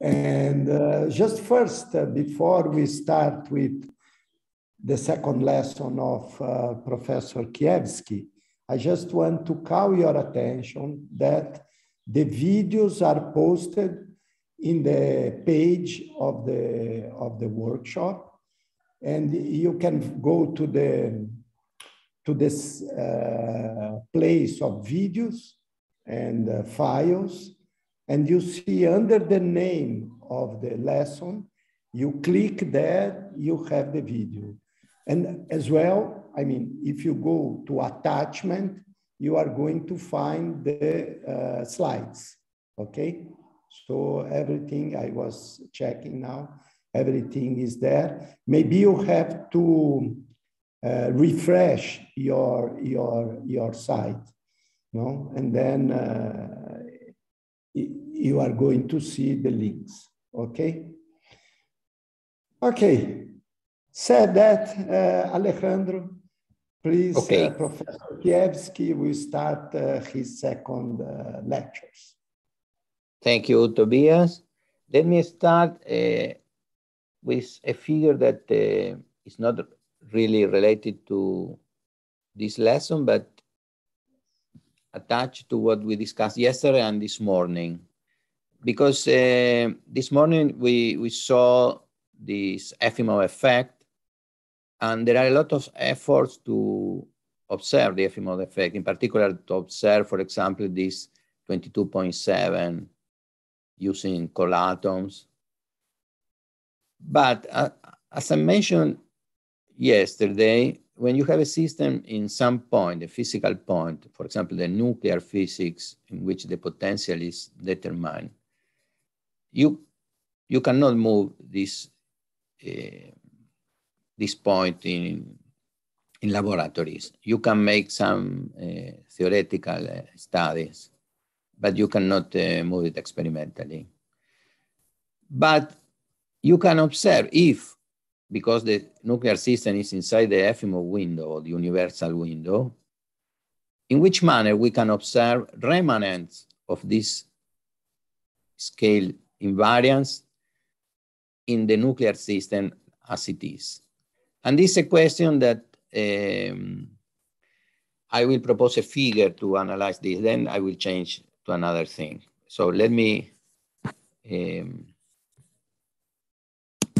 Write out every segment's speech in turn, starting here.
And uh, just first, uh, before we start with the second lesson of uh, Professor Kievsky, I just want to call your attention that the videos are posted in the page of the, of the workshop. And you can go to the to this uh, place of videos and uh, files and you see under the name of the lesson, you click there, you have the video. And as well, I mean, if you go to attachment, you are going to find the uh, slides, okay? So everything I was checking now, everything is there. Maybe you have to uh, refresh your, your, your site, you no? Know? And then uh, you are going to see the links, okay? Okay, said that, uh, Alejandro, please, okay. uh, Professor Kievsky will start uh, his second uh, lectures. Thank you, Tobias. Let me start uh, with a figure that uh, is not really related to this lesson, but attached to what we discussed yesterday and this morning because uh, this morning we, we saw this FMO effect, and there are a lot of efforts to observe the FMO effect, in particular to observe, for example, this 22.7 using atoms. But uh, as I mentioned yesterday, when you have a system in some point, a physical point, for example, the nuclear physics in which the potential is determined, you you cannot move this uh, this point in in laboratories. You can make some uh, theoretical uh, studies, but you cannot uh, move it experimentally. But you can observe if, because the nuclear system is inside the ephemeral window the universal window, in which manner we can observe remnants of this scale invariance in the nuclear system as it is. And this is a question that um, I will propose a figure to analyze this, then I will change to another thing. So let me um,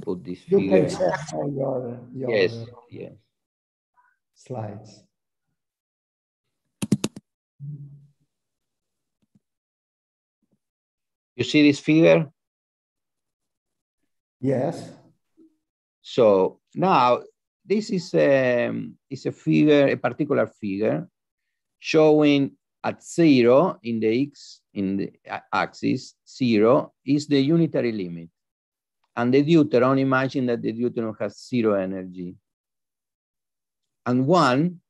put this you figure. can check your, your yes, yes. slides. You see this figure? Yes. So now this is a, um, is a figure, a particular figure showing at zero in the x in the axis, zero is the unitary limit. And the deuteron, imagine that the deuteron has zero energy. And one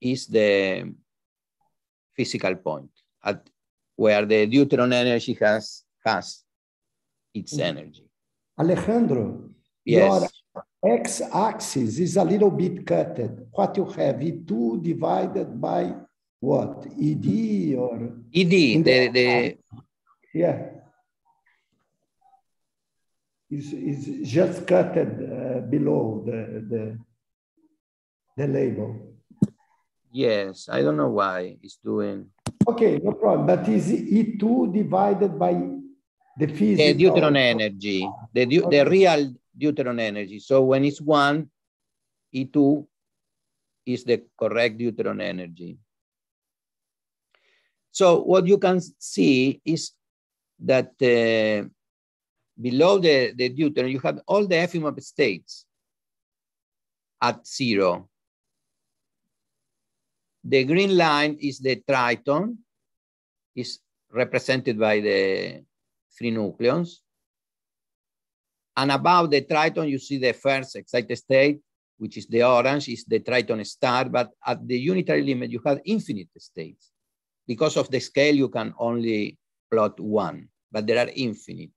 is the physical point. At where the deuteron energy has has its mm-hmm. energy. Alejandro, yes. your x-axis is a little bit cutted. What you have, E2 divided by what? ED or? ED, the, the, the... Yeah. Is, is just cutted uh, below the, the, the label. Yes, I don't know why it's doing. Okay, no problem. But is E2 divided by the physical? The deuteron energy, the, okay. the real deuteron energy. So when it's one, E2 is the correct deuteron energy. So what you can see is that uh, below the, the deuteron, you have all the Efimov states at zero. The green line is the triton, is represented by the three nucleons. And above the triton, you see the first excited state, which is the orange, is the triton star, but at the unitary limit, you have infinite states. Because of the scale, you can only plot one, but there are infinite.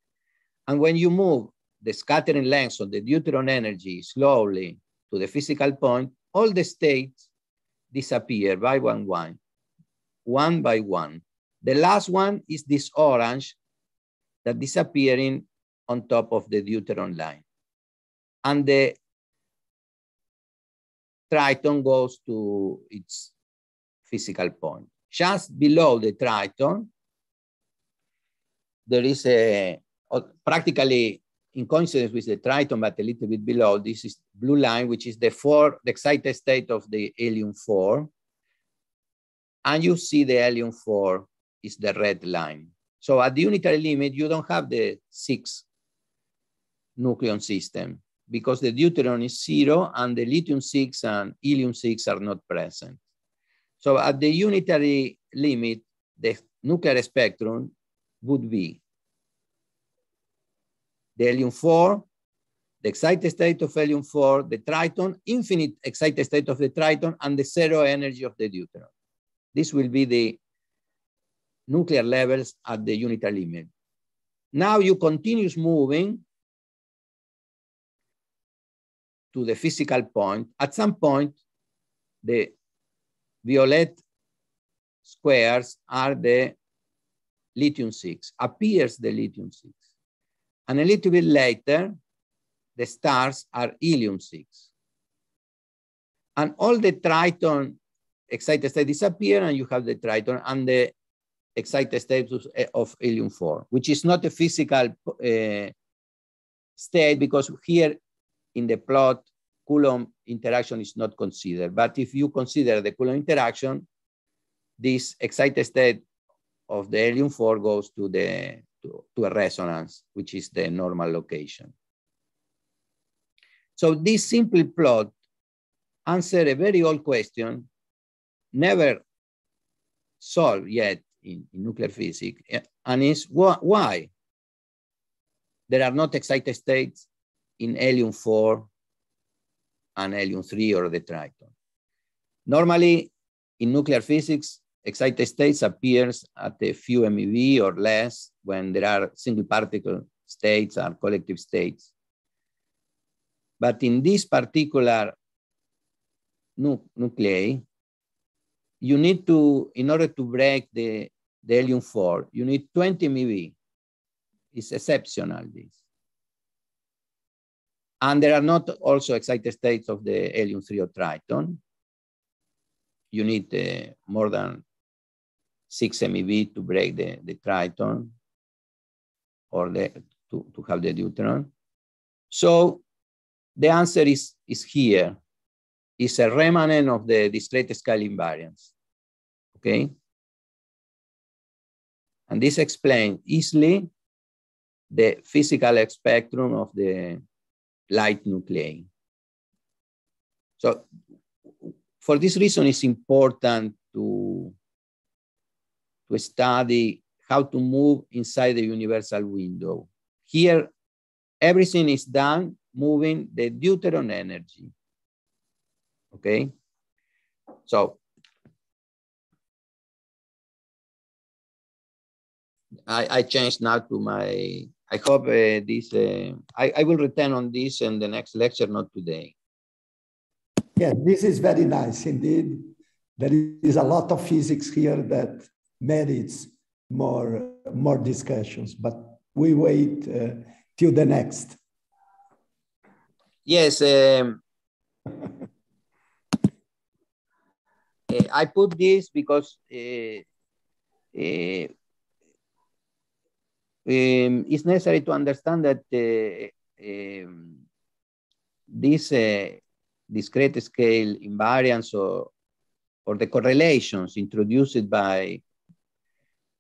And when you move the scattering length of the deuteron energy slowly to the physical point, all the states disappear by one, one, one by one. The last one is this orange that disappearing on top of the deuteron line. And the triton goes to its physical point. Just below the triton, there is a practically in coincidence with the triton, but a little bit below, this is blue line, which is the four, the excited state of the helium four. And you see the helium four is the red line. So at the unitary limit, you don't have the six nucleon system because the deuterium is zero and the lithium six and helium six are not present. So at the unitary limit, the nuclear spectrum would be the helium 4, the excited state of helium 4, the triton, infinite excited state of the triton, and the zero energy of the deuteron. This will be the nuclear levels at the unitary limit. Now you continues moving to the physical point. At some point, the violet squares are the lithium-6, appears the lithium-6. And a little bit later, the stars are helium-6. And all the triton excited state disappear, and you have the triton and the excited state of helium-4, which is not a physical uh, state because here in the plot, Coulomb interaction is not considered. But if you consider the Coulomb interaction, this excited state of the helium-4 goes to the to, a resonance, which is the normal location. So this simple plot answer a very old question, never solved yet in, in nuclear physics, and is wh why there are not excited states in helium-4 and helium-3 or the triton. Normally, in nuclear physics, Excited states appears at a few MeV or less when there are single particle states or collective states. But in this particular nu nuclei, you need to, in order to break the, the helium 4, you need 20 MeV. It's exceptional, this. And there are not also excited states of the helium 3 or triton. You need uh, more than 6 MeV to break the, the triton or the, to, to have the deuteron. So the answer is, is here. It's a remnant of the discrete scale invariance, okay? And this explains easily the physical spectrum of the light nuclei. So for this reason, it's important to to study how to move inside the universal window. Here, everything is done moving the deuteron energy. Okay? So, I, I changed now to my, I hope uh, this, uh, I, I will return on this in the next lecture, not today. Yes, yeah, this is very nice indeed. There is a lot of physics here that merits more, more discussions, but we wait uh, till the next. Yes. Um, uh, I put this because uh, uh, um, it's necessary to understand that uh, um, this uh, discrete scale invariance or, or the correlations introduced by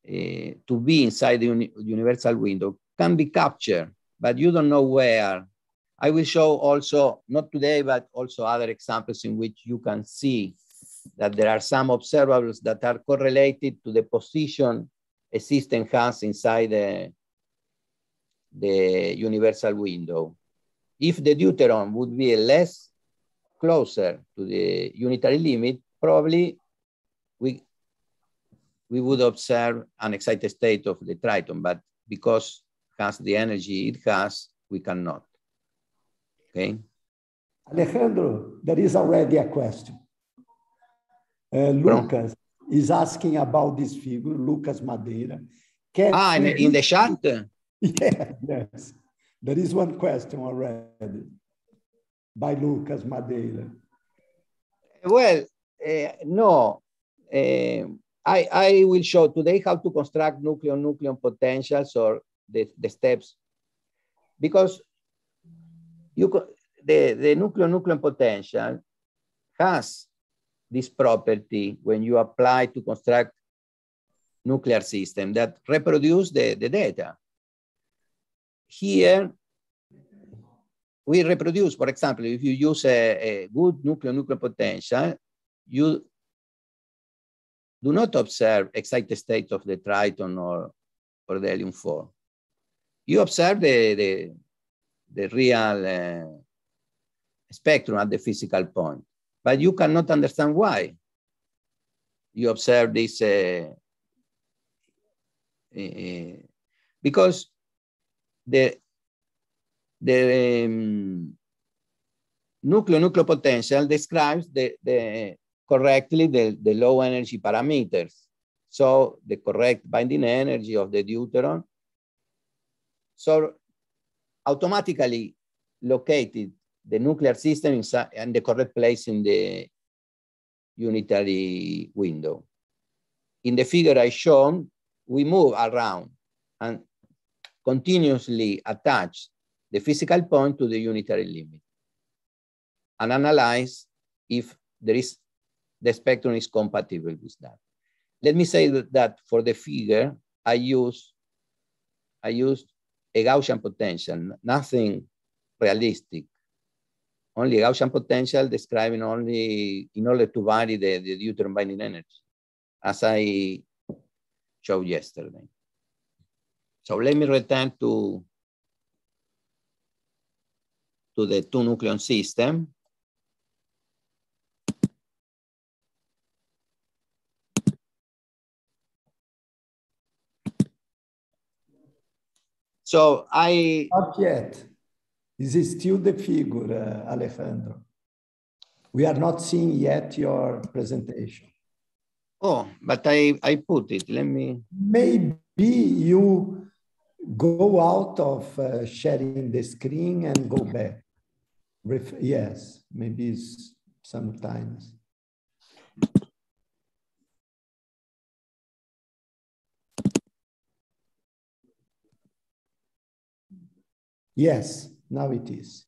Eh, to be inside the uni universal window can be captured, but you don't know where. I will show also, not today, but also other examples in which you can see that there are some observables that are correlated to the position a system has inside the, the universal window. If the deuteron would be less closer to the unitary limit, probably we, we would observe an excited state of the triton, but because it has the energy it has, we cannot. Okay? Alejandro, there is already a question. Uh, Lucas is asking about this figure, Lucas Madeira. Can ah, in, in the chat? Yeah, yes. There is one question already by Lucas Madeira. Well, uh, no. Uh, I, I will show today how to construct nucleon-nucleon potentials or the, the steps. Because you the, the nucleon-nucleon potential has this property when you apply to construct nuclear system that reproduce the, the data. Here, we reproduce, for example, if you use a, a good nuclear nuclear potential, you do not observe excited state of the triton or, or the helium-4. You observe the, the, the real uh, spectrum at the physical point, but you cannot understand why. You observe this uh, uh, because the, the um, nuclear nuclear potential describes the, the correctly the, the low energy parameters. So the correct binding energy of the deuteron. So automatically located the nuclear system inside and the correct place in the unitary window. In the figure I shown, we move around and continuously attach the physical point to the unitary limit and analyze if there is the spectrum is compatible with that. Let me say that for the figure, I use I used a Gaussian potential, nothing realistic. Only Gaussian potential describing only in order to vary the, the deuterium binding energy, as I showed yesterday. So let me return to, to the two nucleon system. So I. Not yet. Is it still the figure, uh, Alejandro. We are not seeing yet your presentation. Oh, but I, I put it. Let me. Maybe you go out of uh, sharing the screen and go back. Ref yes, maybe sometimes. Yes, now it is.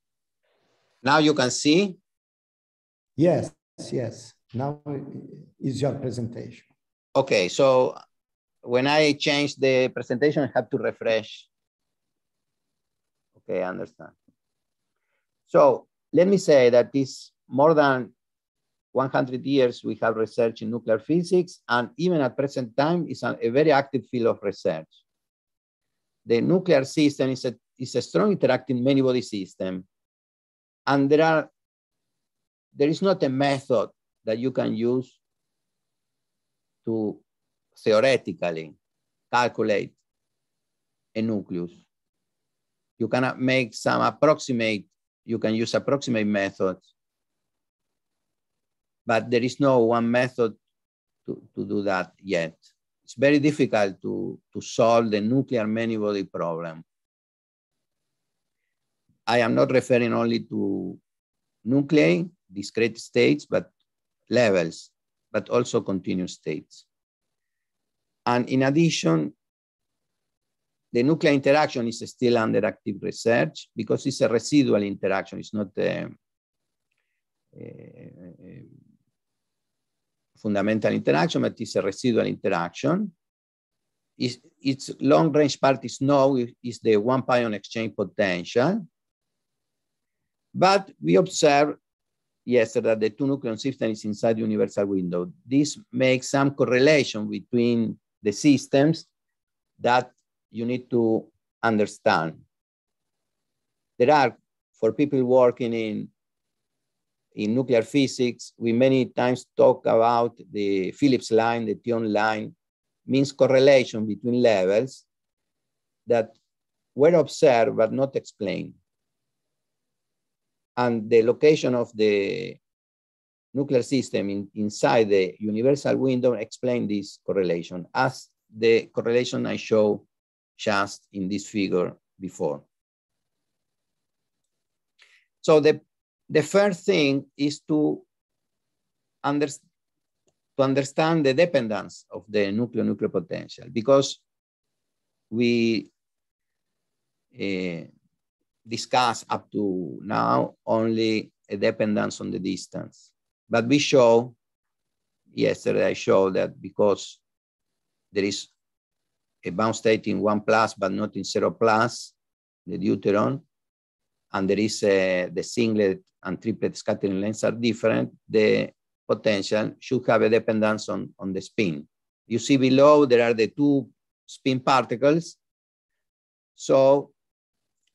Now you can see? Yes, yes. Now is your presentation. Okay, so when I change the presentation, I have to refresh. Okay, I understand. So let me say that this more than 100 years we have research in nuclear physics, and even at present time is a very active field of research the nuclear system is a, is a strong interacting many body system. And there are, there is not a method that you can use to theoretically calculate a nucleus. You cannot make some approximate, you can use approximate methods, but there is no one method to, to do that yet it's very difficult to, to solve the nuclear many-body problem. I am not referring only to nuclei, discrete states, but levels, but also continuous states. And in addition, the nuclear interaction is still under active research because it's a residual interaction. It's not a, a, a fundamental interaction, but it's a residual interaction. It's, its long-range part is now is the one pion exchange potential. But we observe, yesterday that the two nucleon system is inside the universal window. This makes some correlation between the systems that you need to understand. There are, for people working in in nuclear physics, we many times talk about the Phillips line, the Tion line, means correlation between levels that were observed but not explained. And the location of the nuclear system in, inside the universal window explain this correlation as the correlation I show just in this figure before. So the the first thing is to, under, to understand the dependence of the nuclear-nuclear potential because we uh, discuss up to now only a dependence on the distance. But we show, yesterday I showed that because there is a bound state in one plus, but not in zero plus, the deuteron, and there is a, the singlet and triplet scattering lengths are different, the potential should have a dependence on, on the spin. You see below, there are the two spin particles. So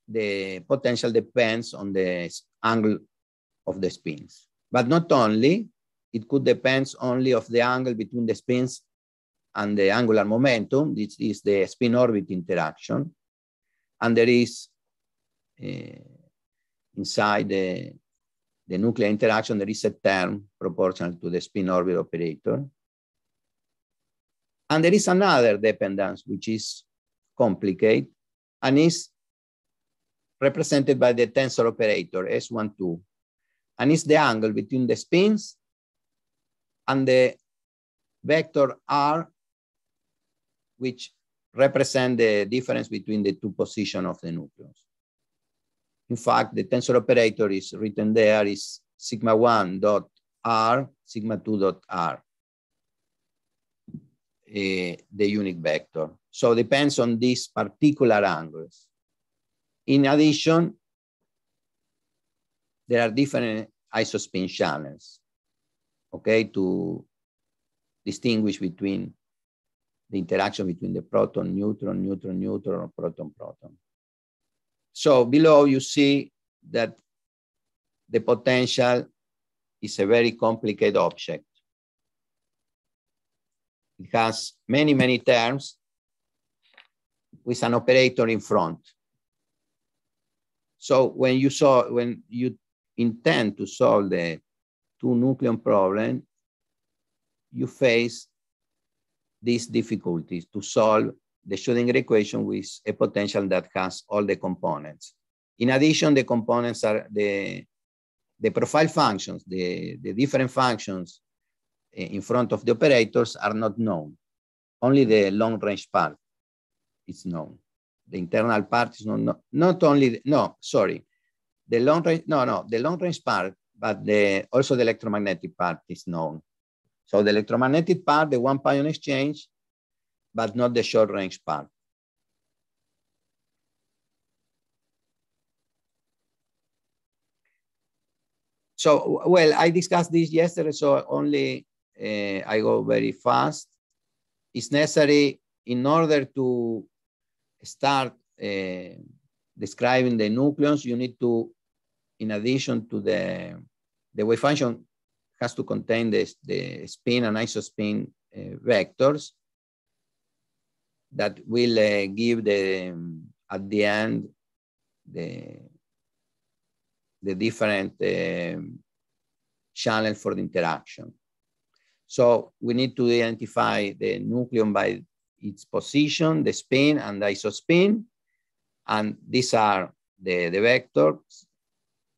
the potential depends on the angle of the spins. But not only, it could depend only of the angle between the spins and the angular momentum. This is the spin-orbit interaction. And there is uh, inside the, the nuclear interaction, there is a term proportional to the spin orbit operator. And there is another dependence, which is complicated and is represented by the tensor operator S12. And it's the angle between the spins and the vector R, which represent the difference between the two positions of the nucleus. In fact, the tensor operator is written there is sigma 1 dot r, sigma 2 dot r, uh, the unit vector. So depends on these particular angles. In addition, there are different isospin channels, okay, to distinguish between the interaction between the proton, neutron, neutron, neutron, or proton, proton. So below you see that the potential is a very complicated object. It has many, many terms with an operator in front. So when you saw, when you intend to solve the two nucleon problem, you face these difficulties to solve the Schrodinger equation with a potential that has all the components. In addition, the components are the, the profile functions, the, the different functions eh, in front of the operators are not known. Only the long range part is known. The internal part is not, not, not only, no, sorry. The long range, no, no, the long range part, but the, also the electromagnetic part is known. So the electromagnetic part, the one pion exchange, but not the short range part. So, well, I discussed this yesterday, so only uh, I go very fast. It's necessary in order to start uh, describing the nucleons, you need to, in addition to the, the wave function has to contain the the spin and isospin uh, vectors that will uh, give the, um, at the end, the, the different um, channel for the interaction. So we need to identify the nucleon by its position, the spin and the isospin. And these are the, the vectors,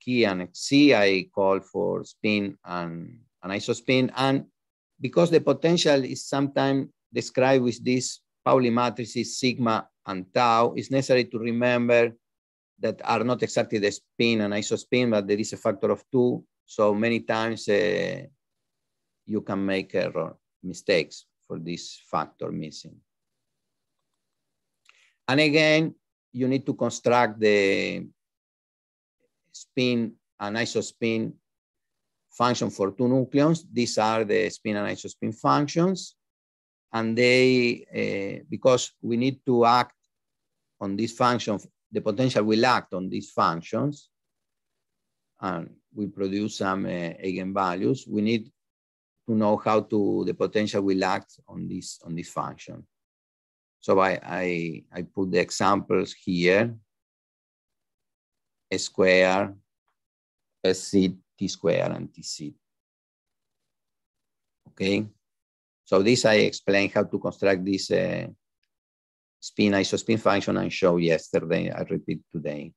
K and C, I call for spin and, and isospin. And because the potential is sometimes described with this Pauli matrices, sigma and tau, it's necessary to remember that are not exactly the spin and isospin, but there is a factor of two. So many times uh, you can make error, mistakes for this factor missing. And again, you need to construct the spin and isospin function for two nucleons. These are the spin and isospin functions and they, eh, because we need to act on these functions, the potential will act on these functions, and we produce some eh, eigenvalues. We need to know how to the potential will act on this on this function. So I I, I put the examples here. S square, SC, T square, and TC. Okay. So this I explained how to construct this uh, spin isospin function and show yesterday. I repeat today.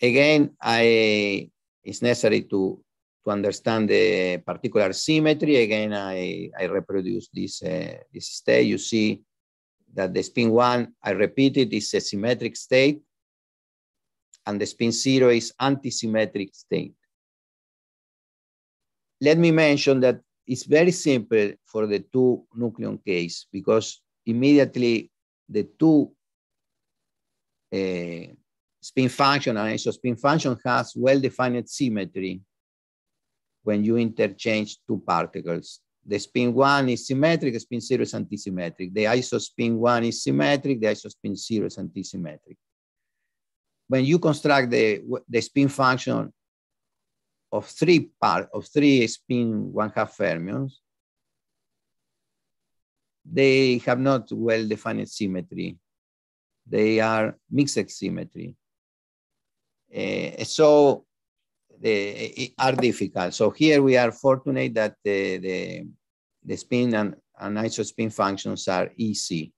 Again, I it's necessary to to understand the particular symmetry. Again, I, I reproduce this uh, this state. You see that the spin one, I repeat it, is a symmetric state, and the spin zero is antisymmetric state let me mention that it's very simple for the two nucleon case because immediately the two uh, spin function and isospin function has well-defined symmetry when you interchange two particles. The spin one is symmetric, spin zero is antisymmetric. The isospin one is symmetric, the isospin zero is antisymmetric. When you construct the, the spin function of three part of three spin one half fermions, they have not well-defined symmetry. They are mixed symmetry. Uh, so they are difficult. So here we are fortunate that the, the, the spin and, and isospin functions are easy.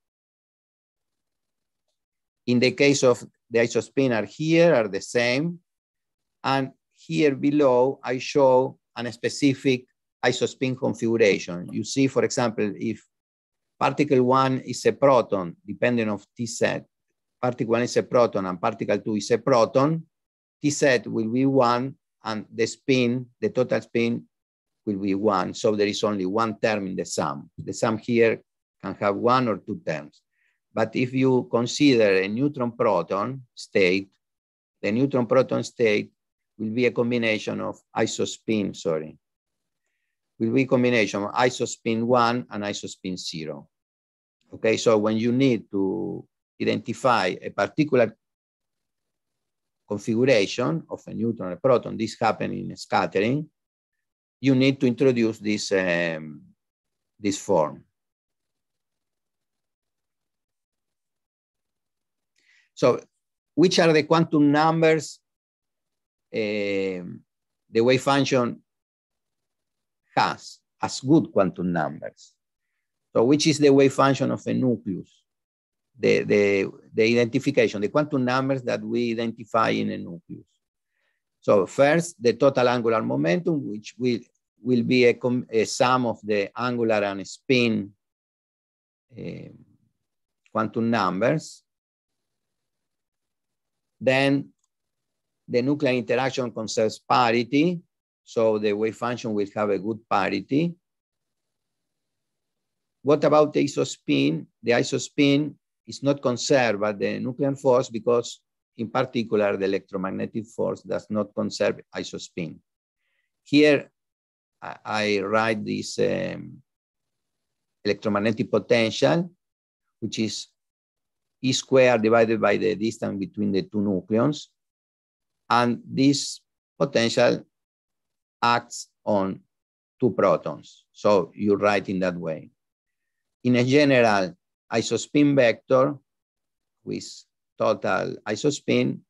In the case of the isospin are here, are the same. And here below, I show a specific isospin configuration. You see, for example, if particle one is a proton, depending of T set, particle one is a proton and particle two is a proton, T set will be one and the spin, the total spin will be one. So there is only one term in the sum. The sum here can have one or two terms. But if you consider a neutron proton state, the neutron proton state will be a combination of isospin, sorry, will be a combination of isospin 1 and isospin 0. Okay, so when you need to identify a particular configuration of a neutron, a proton, this happens in scattering, you need to introduce this, um, this form. So which are the quantum numbers Eh, the wave function has as good quantum numbers. So which is the wave function of a nucleus? The, the, the identification, the quantum numbers that we identify in a nucleus. So first, the total angular momentum, which will, will be a, a sum of the angular and spin eh, quantum numbers. Then the nuclear interaction conserves parity, so the wave function will have a good parity. What about the isospin? The isospin is not conserved by the nuclear force because in particular, the electromagnetic force does not conserve isospin. Here, I, I write this um, electromagnetic potential, which is E squared divided by the distance between the two nucleons. And this potential acts on two protons. So you write in that way. In a general isospin vector with total isospin,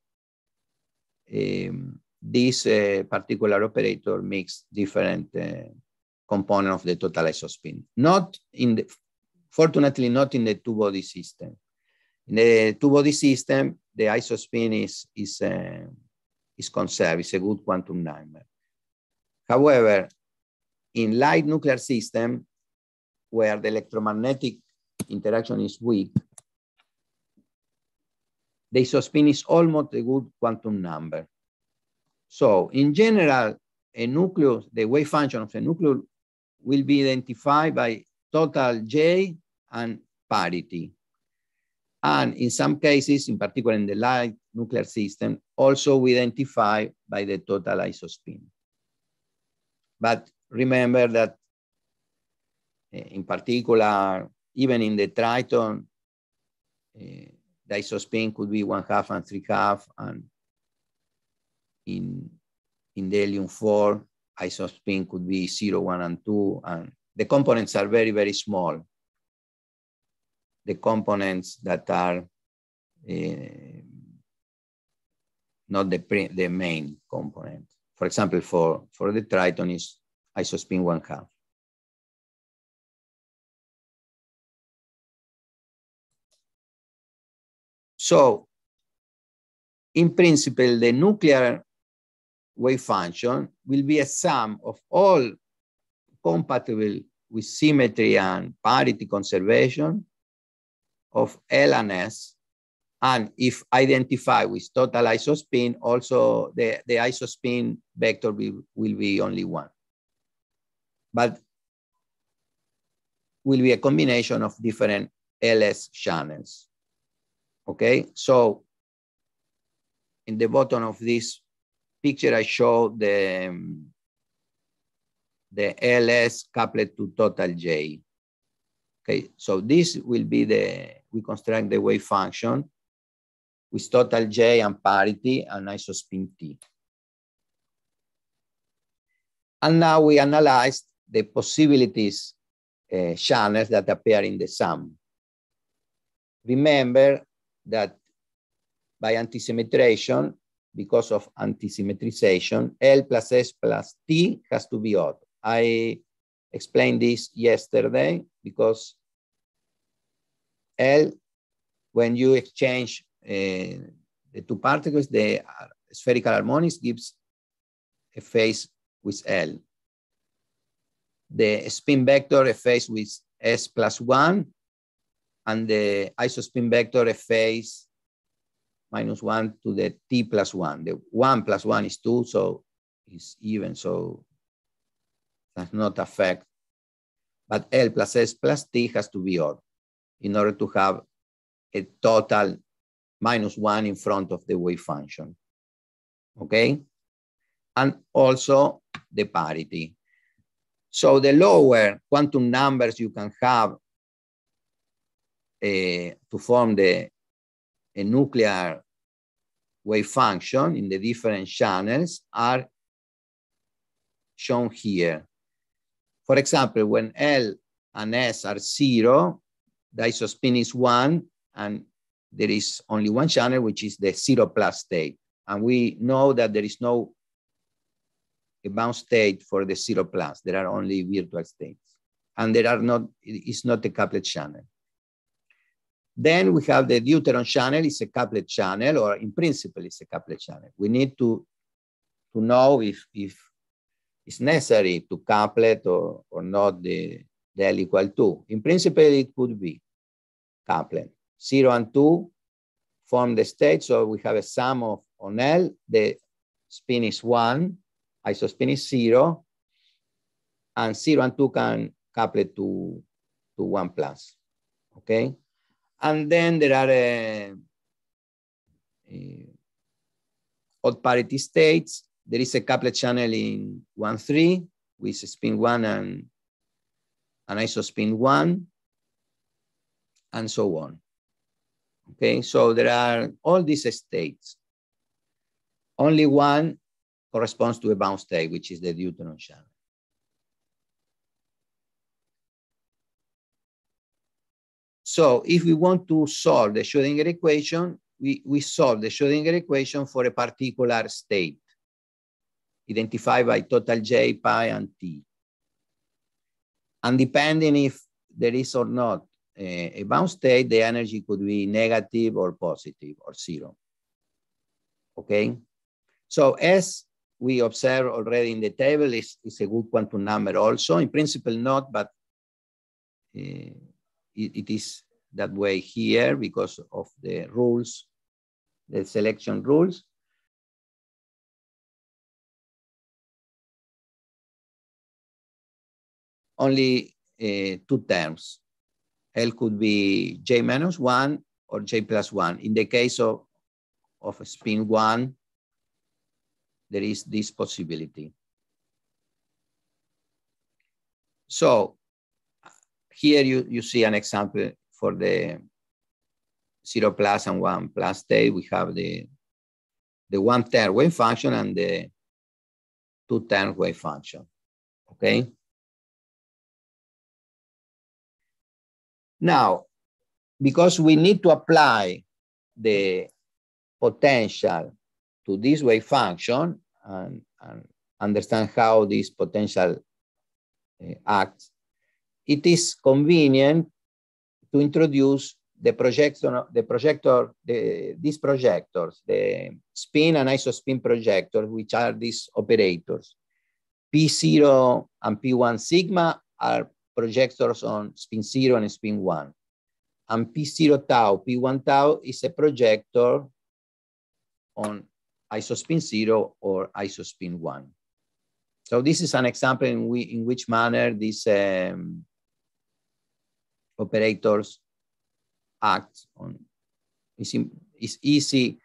um, this uh, particular operator makes different uh, component of the total isospin. Not in the, fortunately, not in the two-body system. In the two-body system, the isospin is, is uh, is conserved. It's a good quantum number. However, in light nuclear system, where the electromagnetic interaction is weak, the isospin is almost a good quantum number. So in general, a nucleus, the wave function of a nucleus will be identified by total J and parity. And in some cases, in particular in the light nuclear system, also we identify by the total isospin. But remember that eh, in particular, even in the triton, uh, the isospin could be one half and three half, and in in the helium four, isospin could be zero, one, and two, and the components are very very small the components that are uh, not the, the main component. For example, for, for the triton is isospin one half. So in principle, the nuclear wave function will be a sum of all compatible with symmetry and parity conservation of LNS, and if identified with total isospin, also the, the isospin vector will will be only one. But will be a combination of different LS channels. Okay, so in the bottom of this picture, I show the, um, the LS coupled to total J. Okay, so this will be the we construct the wave function with total J and parity and isospin T. And now we analyze the possibilities uh, channels that appear in the sum. Remember that by antisymmetration, because of antisymmetrization, L plus S plus T has to be odd. I explained this yesterday because L, when you exchange uh, the two particles, the spherical harmonics gives a phase with L. The spin vector a phase with S plus one, and the isospin vector a phase minus one to the T plus one. The one plus one is two, so it's even, so does not affect. But L plus S plus T has to be odd in order to have a total minus one in front of the wave function, okay? And also the parity. So the lower quantum numbers you can have uh, to form the a nuclear wave function in the different channels are shown here. For example, when L and S are zero, isospin is one, and there is only one channel, which is the zero plus state. And we know that there is no bound state for the zero plus. There are only virtual states. And there are not, it's not a couplet channel. Then we have the deuteron channel, it's a couplet channel, or in principle, it's a couplet channel. We need to, to know if, if it's necessary to couplet or, or not the, they're equal to. In principle, it could be Kaplan. Zero and two form the state, so we have a sum of on L, the spin is one, isospin is zero, and zero and two can couple to, to one plus, okay? And then there are a, uh, a uh, odd parity states. There is a couplet channel in one, three with spin one and an isospin 1, and so on. Okay, so there are all these states. Only one corresponds to a bound state, which is the deuteron channel. So if we want to solve the Schrodinger equation, we, we solve the Schrodinger equation for a particular state, identified by total J, pi, and T. And depending if there is or not eh, a bound state, the energy could be negative or positive or zero. Okay? So S we observe already in the table is, is a good quantum number also. In principle not, but uh, it, it is that way here because of the rules, the selection rules. only eh, two terms. L could be J minus one or J plus one. In the case of, of spin one, there is this possibility. So here you, you see an example for the zero plus and one plus state. We have the, the one term wave function and the two term wave function, okay? Now, because we need to apply the potential to this wave function and, and understand how this potential uh, acts, it is convenient to introduce the projection, the projector, the, these projectors, the spin and isospin projectors, which are these operators. P0 and P1 sigma are projectors on spin zero and spin one. And P0 tau, P1 tau is a projector on isospin zero or isospin one. So this is an example in, we, in which manner these um, operators act on. It's, in, it's easy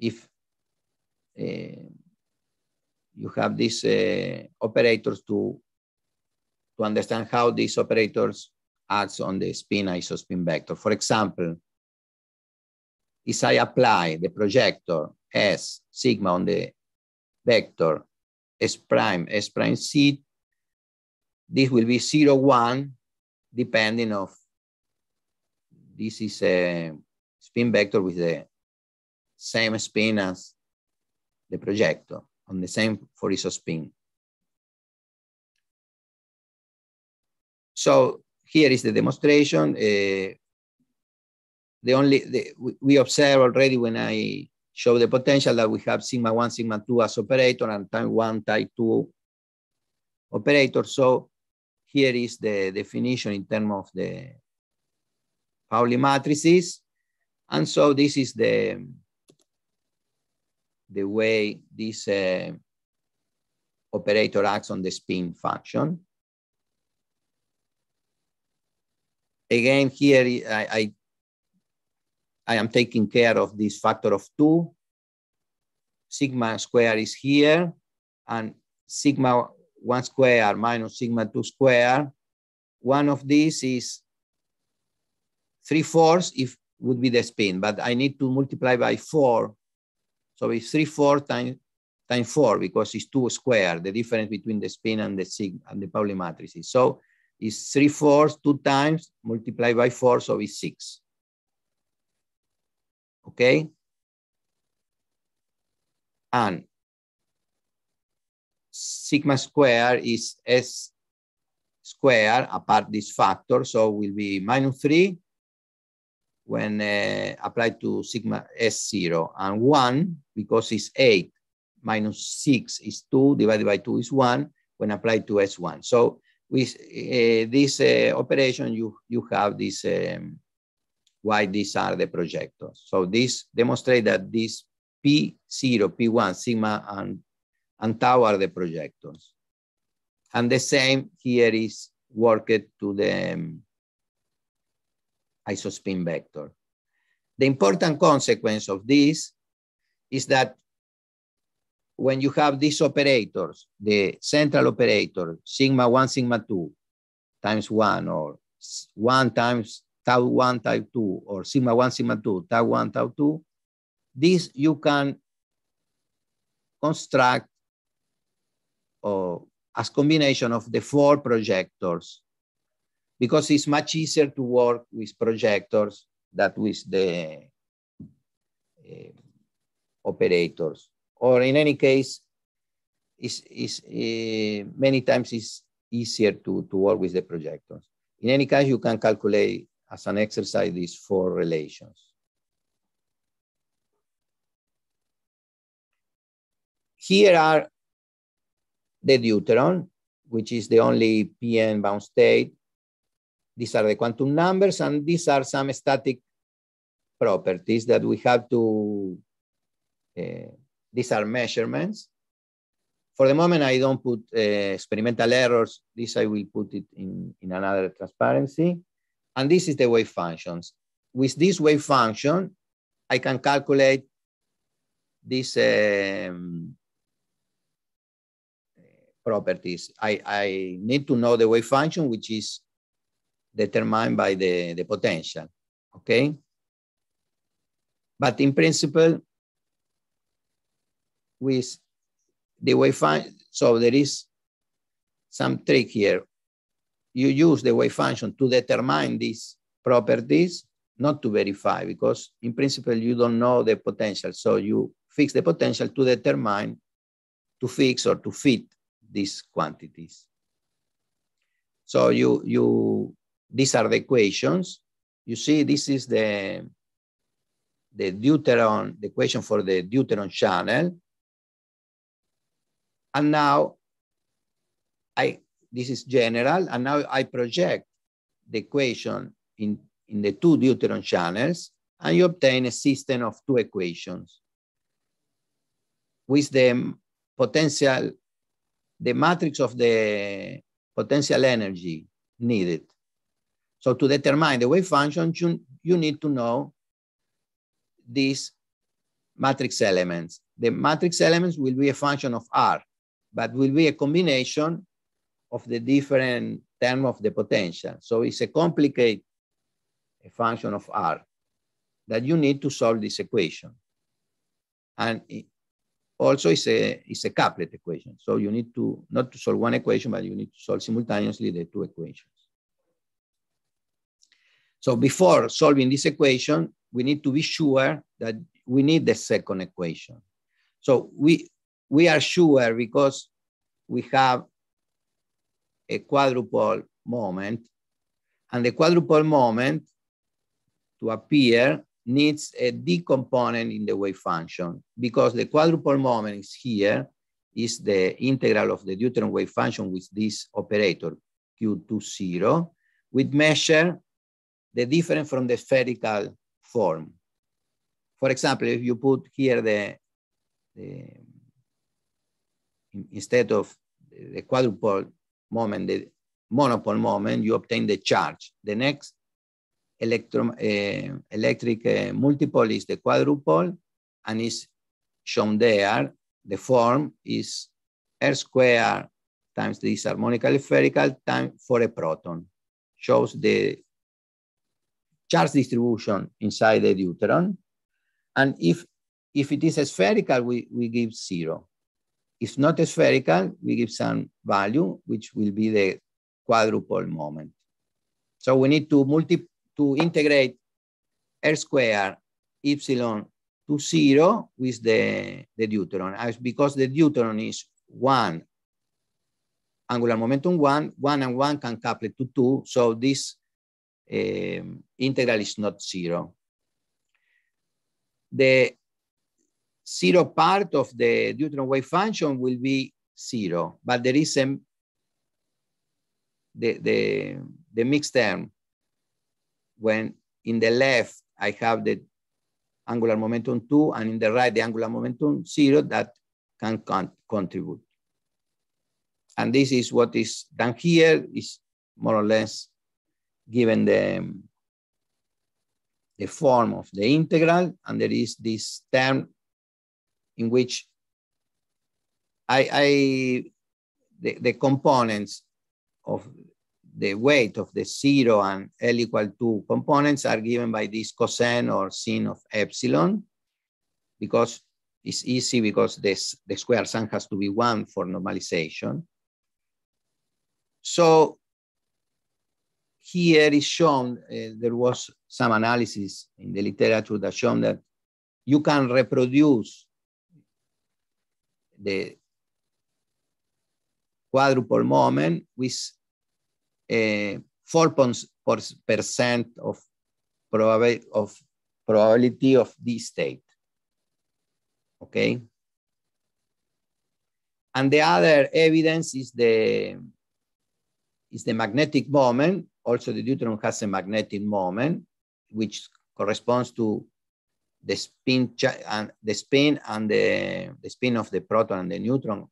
if uh, you have these uh, operators to to understand how these operators acts on the spin isospin vector. For example, if I apply the projector S sigma on the vector S prime, S prime C, this will be zero, one, depending of, this is a spin vector with the same spin as the projector on the same for isospin. So here is the demonstration. Uh, the only the, we observe already when I show the potential that we have sigma one, sigma two as operator and time one, type two operator. So here is the definition in terms of the Pauli matrices. And so this is the, the way this uh, operator acts on the spin function. Again, here I, I, I am taking care of this factor of two. Sigma square is here and sigma one square minus sigma two square. One of these is three fourths if would be the spin, but I need to multiply by four. So it's three four times times four because it's two square, the difference between the spin and the sigma and the Pauli matrices. So is 3 fourths, 2 times, multiplied by 4, so it's 6. Okay? And sigma square is S square apart this factor, so will be minus 3 when uh, applied to sigma S0, and 1 because it's 8 minus 6 is 2 divided by 2 is 1 when applied to S1. So with eh, this eh, operation, you, you have this, um, why these are the projectors. So this demonstrate that this P0, P1, sigma, and, and tau are the projectors. And the same here is worked to the um, isospin vector. The important consequence of this is that when you have these operators, the central operator, sigma 1, sigma 2 times 1, or 1 times tau 1, tau 2, or sigma 1, sigma 2, tau 1, tau 2, this you can construct uh, as combination of the four projectors because it's much easier to work with projectors than with the uh, operators or in any case, is, is uh, many times it's easier to, to work with the projectors. In any case, you can calculate as an exercise these four relations. Here are the deuteron, which is the only PN bound state. These are the quantum numbers, and these are some static properties that we have to uh, these are measurements. For the moment, I don't put uh, experimental errors. This I will put it in, in another transparency. And this is the wave functions. With this wave function, I can calculate these eh, um, properties. I, I need to know the wave function, which is determined by the, the potential, okay? But in principle, with the wave So there is some trick here. You use the wave function to determine these properties, not to verify, because in principle, you don't know the potential. So you fix the potential to determine, to fix or to fit these quantities. So you, you, these are the equations. You see, this is the, the deuteron, the equation for the deuteron channel. And now I, this is general, and now I project the equation in, in the two deuteron channels, and you obtain a system of two equations with the potential, the matrix of the potential energy needed. So to determine the wave function, you, you need to know these matrix elements. The matrix elements will be a function of R but will be a combination of the different term of the potential. So it's a complicated function of R that you need to solve this equation. And it also it's a, it's a couplet equation. So you need to, not to solve one equation, but you need to solve simultaneously the two equations. So before solving this equation, we need to be sure that we need the second equation. So we, we are sure because we have a quadrupole moment and the quadrupole moment to appear needs a d component in the wave function because the quadrupole moment is here is the integral of the deuteron wave function with this operator q20 with measure the difference from the spherical form. For example, if you put here the, the instead of the quadrupole moment, the monopole moment, you obtain the charge. The next electro, uh, eh, electric uh, eh, multipole is the quadrupole and is shown there. The form is R square times this harmonically spherical time for a proton. Shows the charge distribution inside the deuteron. And if, if it is spherical, we, we give zero. If not spherical, we give some value, which will be the quadruple moment. So we need to multi to integrate r square epsilon to zero with the, the deuteron. As because the deuteron is one, angular momentum one, one and one can couple to two. So this um, integral is not zero. The zero part of the deuteron wave function will be zero, but there is a, the, the, the mixed term. When in the left, I have the angular momentum two, and in the right, the angular momentum zero that can con contribute. And this is what is done here is more or less given the, the form of the integral, and there is this term in which I, I the, the components of the weight of the zero and L equal to components are given by this cosine or sine of epsilon because it's easy because this, the square sum has to be one for normalization. So here is shown, uh, there was some analysis in the literature that shown that you can reproduce the quadruple moment with 4% eh, of, probab of probability of this state. Okay? And the other evidence is the, is the magnetic moment. Also, the deuteron has a magnetic moment, which corresponds to the spin and the spin and the, the spin of the proton and the neutron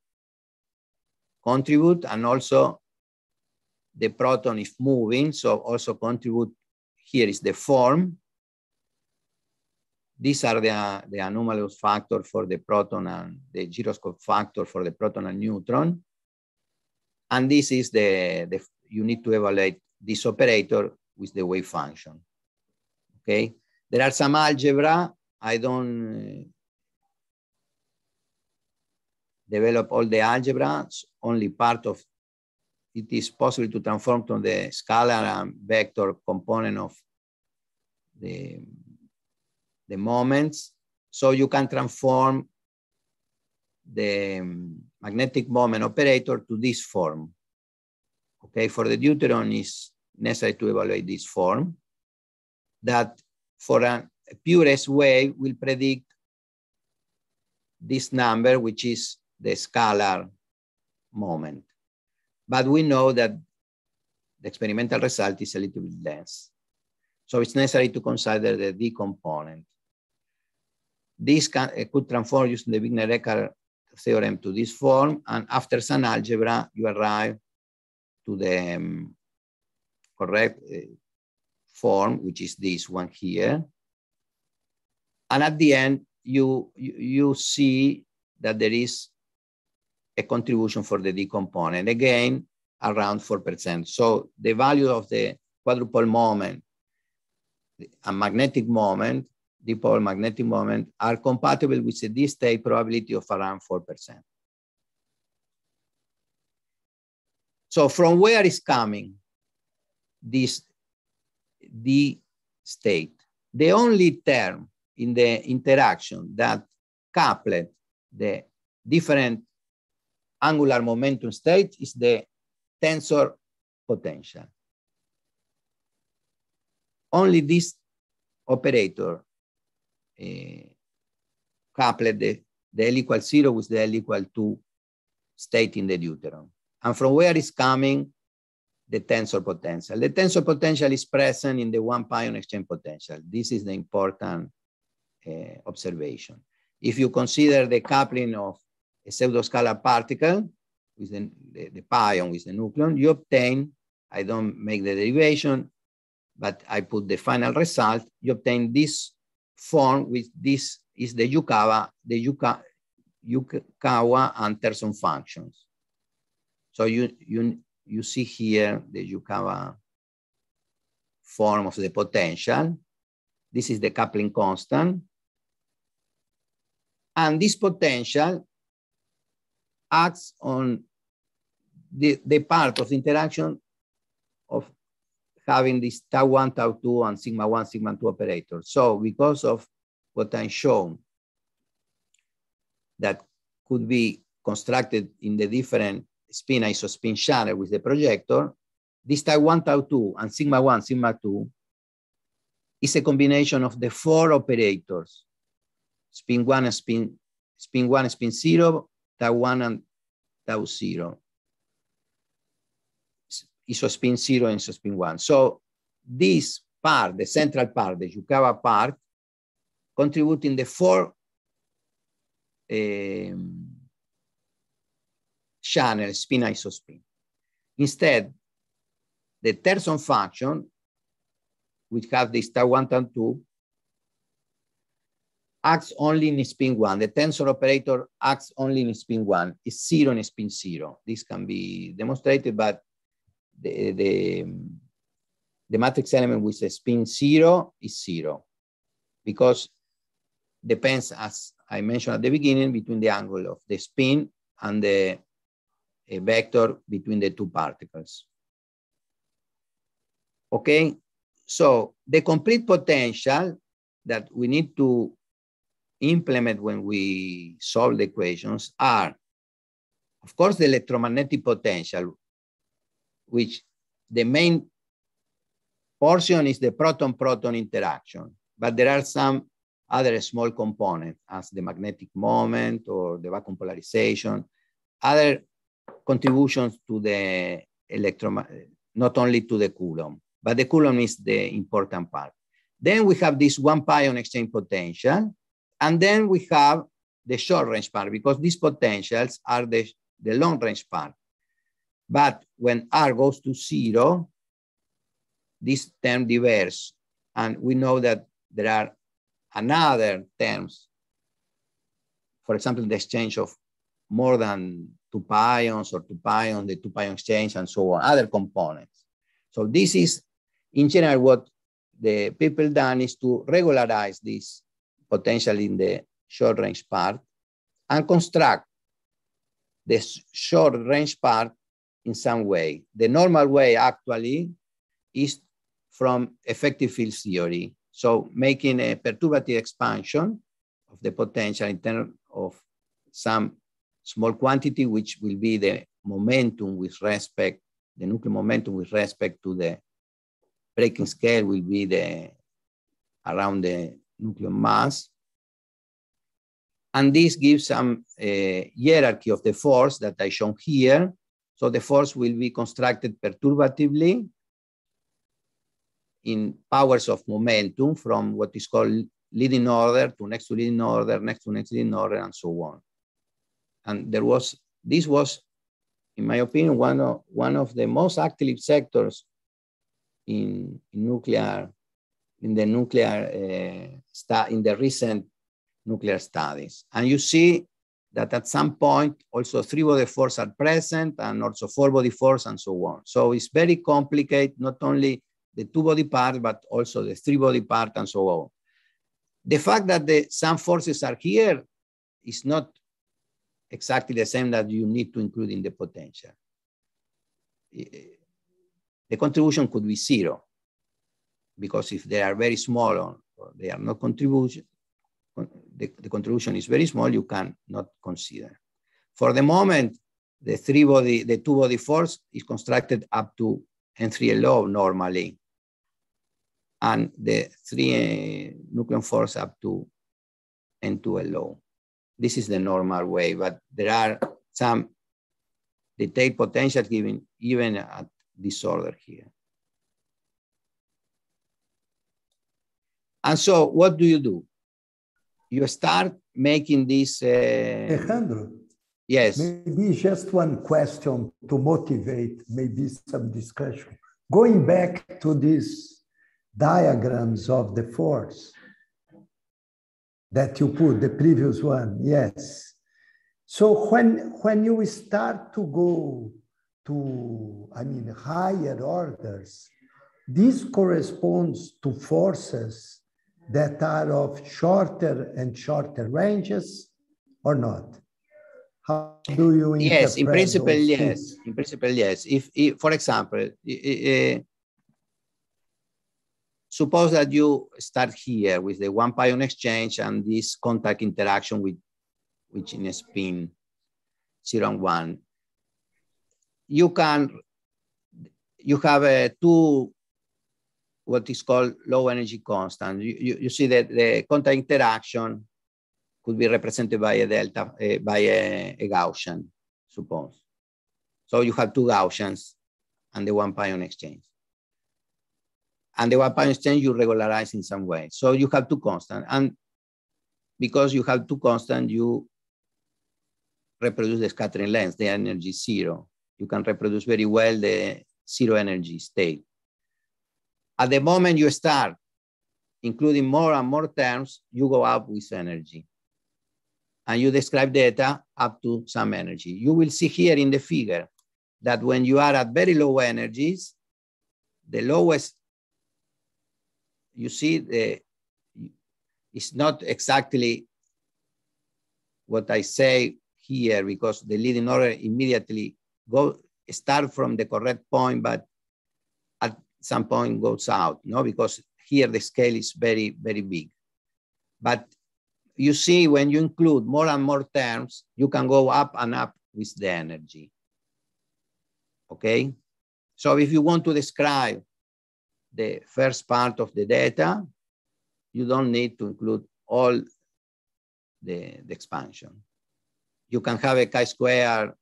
contribute and also the proton is moving so also contribute here is the form these are the, the anomalous factor for the proton and the gyroscope factor for the proton and neutron and this is the, the you need to evaluate this operator with the wave function okay there are some algebra I don't uh, develop all the algebra, only part of it is possible to transform to the scalar and vector component of the, the moments. So you can transform the um, magnetic moment operator to this form. Okay, for the deuteron is necessary to evaluate this form that for an purest way will predict this number, which is the scalar moment. But we know that the experimental result is a little bit less. So it's necessary to consider the D component. This can, eh, could transform using the Wigner-Eckert theorem to this form, and after some algebra, you arrive to the um, correct uh, form, which is this one here and at the end, you, you see that there is a contribution for the D component, again, around 4%. So the value of the quadrupole moment and magnetic moment, dipole magnetic moment, are compatible with the D-state probability of around 4%. So from where is coming this D state? The only term in the interaction that coupled the different angular momentum state is the tensor potential. Only this operator uh, coupled the, the L equal zero with the L equal two state in the deuteron. And from where is coming the tensor potential? The tensor potential is present in the one pion exchange potential. This is the important uh, observation. If you consider the coupling of a pseudoscalar particle with the, the, the pion with the nucleon, you obtain, I don't make the derivation, but I put the final result, you obtain this form with this is the Yukawa, the Yuka, Yukawa and Terson functions. So you, you, you see here the Yukawa form of the potential. This is the coupling constant. And this potential acts on the, the part of the interaction of having this tau 1, tau 2, and sigma 1, sigma 2 operator. So because of what i have shown that could be constructed in the different spin isospin channel with the projector, this tau 1, tau 2, and sigma 1, sigma 2 is a combination of the four operators spin one and spin, spin one and spin zero, tau one and tau zero. Isospin zero and spin one. So this part, the central part, the Yukawa part, contributing the four um, channel spin isospin. Instead, the Terson function, which have this tau1, tau2, acts only in spin one. The tensor operator acts only in spin one. It's zero in spin zero. This can be demonstrated, but the, the, the matrix element with a spin zero is zero because depends, as I mentioned at the beginning, between the angle of the spin and the vector between the two particles. Okay, so the complete potential that we need to implement when we solve the equations are, of course, the electromagnetic potential, which the main portion is the proton-proton interaction, but there are some other small components as the magnetic moment or the vacuum polarization, other contributions to the electron, not only to the Coulomb, but the Coulomb is the important part. Then we have this one pion exchange potential, and then we have the short range part because these potentials are the, the long range part. But when R goes to zero, this term diverges. And we know that there are another terms. For example, the exchange of more than two pions or two pions, the two pion exchange and so on, other components. So this is in general what the people done is to regularize this potentially in the short range part, and construct the short range part in some way. The normal way actually is from effective field theory. So making a perturbative expansion of the potential in terms of some small quantity, which will be the momentum with respect, the nuclear momentum with respect to the breaking scale will be the around the nuclear mass. And this gives some uh, hierarchy of the force that I shown here. So the force will be constructed perturbatively in powers of momentum from what is called leading order to next to leading order, next to next leading order, and so on. And there was, this was, in my opinion, one of, one of the most active sectors in, in nuclear in the nuclear uh, in the recent nuclear studies. And you see that at some point also three body force are present and also four body force and so on. So it's very complicated, not only the two body part, but also the three body part and so on. The fact that the, some forces are here is not exactly the same that you need to include in the potential. Eh, eh, the contribution could be zero because if they are very small or, or they are not contribution, the, the, contribution is very small, you can not consider. For the moment, the three body, the two body force is constructed up to N3LO normally, and the three uh, nucleon force up to N2LO. This is the normal way, but there are some detailed potential given even at this order here. And so what do you do? You start making this. Uh, Alejandro. Yes. Maybe just one question to motivate maybe some discussion. Going back to these diagrams of the force that you put, the previous one, yes. So when, when you start to go to, I mean, higher orders, this corresponds to forces that are of shorter and shorter ranges or not? How do you Yes, in principle, yes. In principle, yes. If, if for example, uh, suppose that you start here with the one pion exchange and this contact interaction with which in a spin zero and one. You can you have a uh, two what is called low energy constant. You, you, you see that the contact interaction could be represented by a delta, uh, by a, a, Gaussian, suppose. So you have two Gaussians and the one pion exchange. And the one pion exchange you regularize in some way. So you have two constant. And because you have two constant, you reproduce the scattering length, the energy zero. You can reproduce very well the zero energy state. At the moment you start including more and more terms, you go up with energy. And you describe data up to some energy. You will see here in the figure that when you are at very low energies, the lowest, you see, the, it's not exactly what I say here because the leading order immediately go start from the correct point, but some point goes out, no? Because here the scale is very, very big. But you see, when you include more and more terms, you can go up and up with the energy. Okay? So if you want to describe the first part of the data, you don't need to include all the, the expansion. You can have a chi-square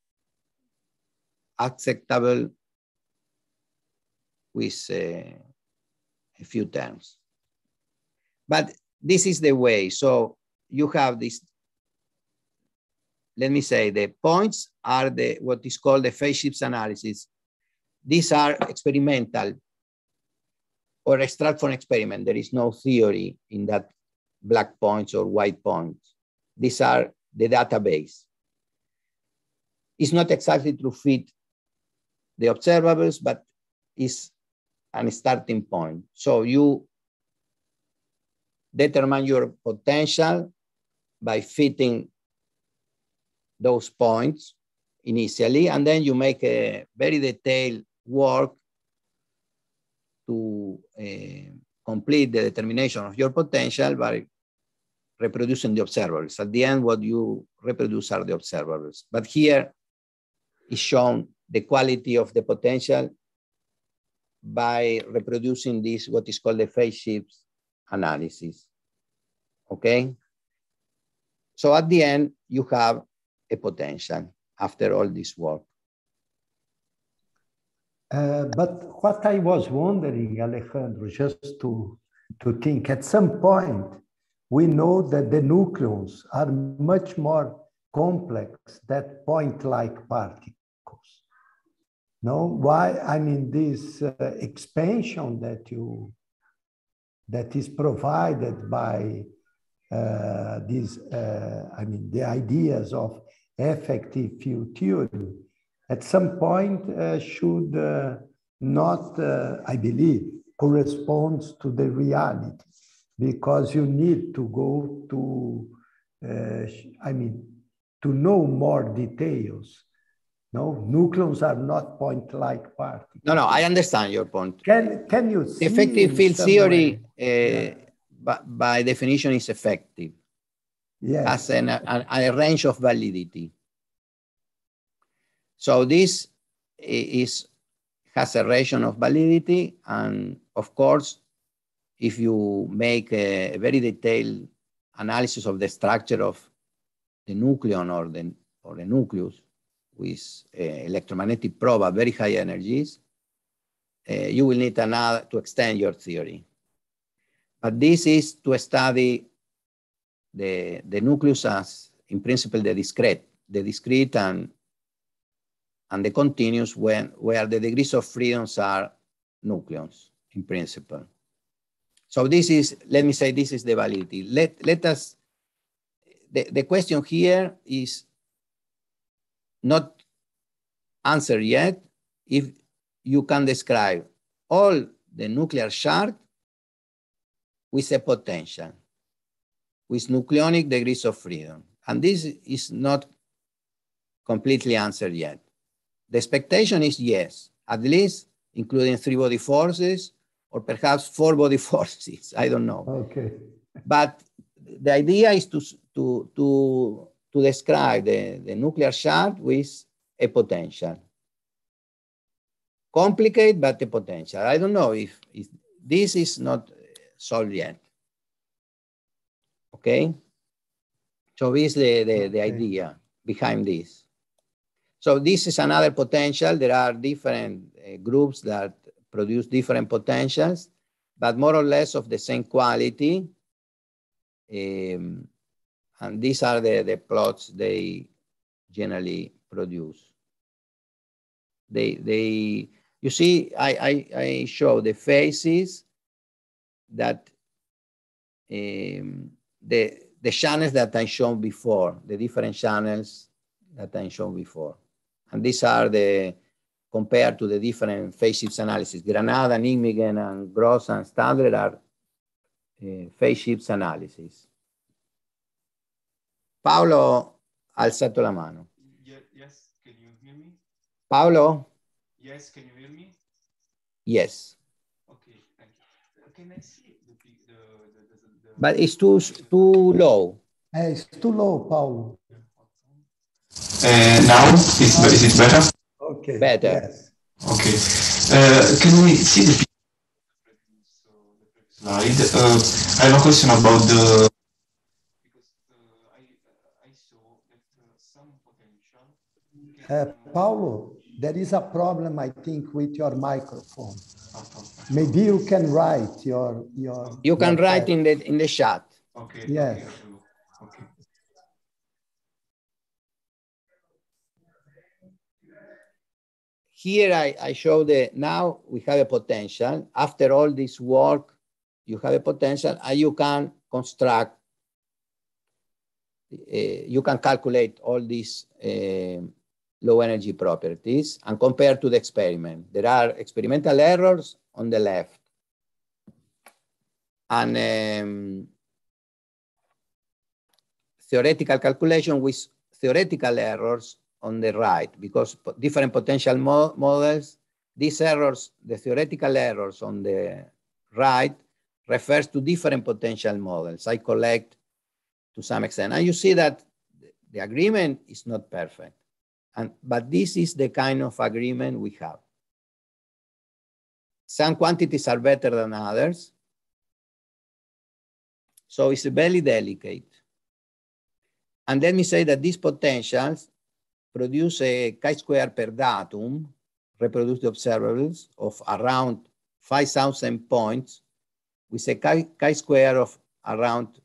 acceptable with uh, a few terms. But this is the way. So you have this, let me say the points are the what is called the phase shifts analysis. These are experimental or extract from experiment. There is no theory in that black points or white points. These are the database. It's not exactly to fit the observables, but is and starting point. So you determine your potential by fitting those points initially, and then you make a very detailed work to uh, complete the determination of your potential by reproducing the observables. At the end, what you reproduce are the observables. But here is shown the quality of the potential by reproducing this, what is called the phase shift analysis, okay? So at the end, you have a potential after all this work. Uh, but what I was wondering, Alejandro, just to, to think, at some point, we know that the nucleons are much more complex than point-like particles. No, why? I mean, this uh, expansion that you that is provided by uh, these, uh, I mean, the ideas of effective field theory, at some point uh, should uh, not, uh, I believe, corresponds to the reality, because you need to go to, uh, I mean, to know more details no, nucleons are not point-like particles. No, no, I understand your point. Can, can you see? effective field theory, uh, yeah. by, by, definition, is effective. Yes. As an, a, a range of validity. So this is has a ration of validity. And of course, if you make a, very detailed analysis of the structure of the nucleon or the, or the nucleus, with uh, electromagnetic probe at very high energies, uh, you will need another uh, to extend your theory. But this is to study the, the nucleus as, in principle, the discrete, the discrete and, and the continuous when, where the degrees of freedoms are nucleons, in principle. So this is, let me say, this is the validity. Let, let us, the, the question here is not answered yet if you can describe all the nuclear shard with a potential, with nucleonic degrees of freedom. And this is not completely answered yet. The expectation is yes, at least including three body forces or perhaps four body forces. I don't know. Okay. But the idea is to, to, to to describe the, the nuclear shaft with a potential. Complicated, but a potential. I don't know if, if this is not solved yet. Okay? So this is the, the, the idea behind this. So this is another potential. There are different uh, groups that produce different potentials, but more or less of the same quality. Um, and these are the, the plots they generally produce. They, they, you see, I, I, I show the faces that um, the, the channels that I shown before, the different channels that I shown before. And these are the, compared to the different phase shifts analysis. Granada, Nijmegen, and Gross and Standard are uh, phase shifts analysis. Paolo ha alzato la mano. Yes, can you hear me? Paolo? Yes, can you hear me? Yes. Okay, thank you. Can I see the, the, the, the But it's too, too low. Hey, it's too low, Paolo. Uh, now, is, is it better? Okay. Better. Yes. Okay. Uh, can we see the slide? Uh, I have a question about the Uh, Paulo, there is a problem, I think, with your microphone. Maybe you can write your your. You can your write in the in the chat. Okay. Yes. Okay. okay. Here I, I show the, now we have a potential. After all this work, you have a potential and you can construct, uh, you can calculate all these uh, low energy properties and compared to the experiment. There are experimental errors on the left. And um, theoretical calculation with theoretical errors on the right because different potential mo models, these errors, the theoretical errors on the right refers to different potential models. I collect to some extent. And you see that the agreement is not perfect. And, but this is the kind of agreement we have. Some quantities are better than others. So it's very delicate. And let me say that these potentials produce a chi-square per datum, reproduced observables of around 5,000 points with a chi-square of around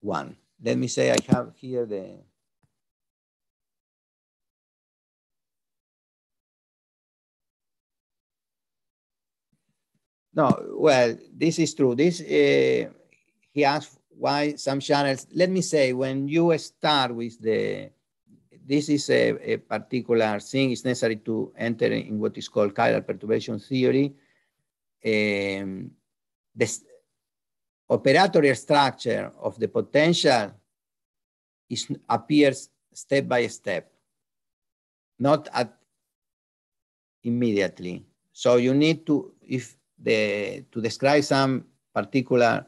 one. Let me say I have here the No, well, this is true. This uh, he asked why some channels. Let me say, when you start with the, this is a, a particular thing. It's necessary to enter in what is called chiral perturbation theory. Um, the operatory structure of the potential is, appears step by step, not at immediately. So you need to, if the, to describe some particular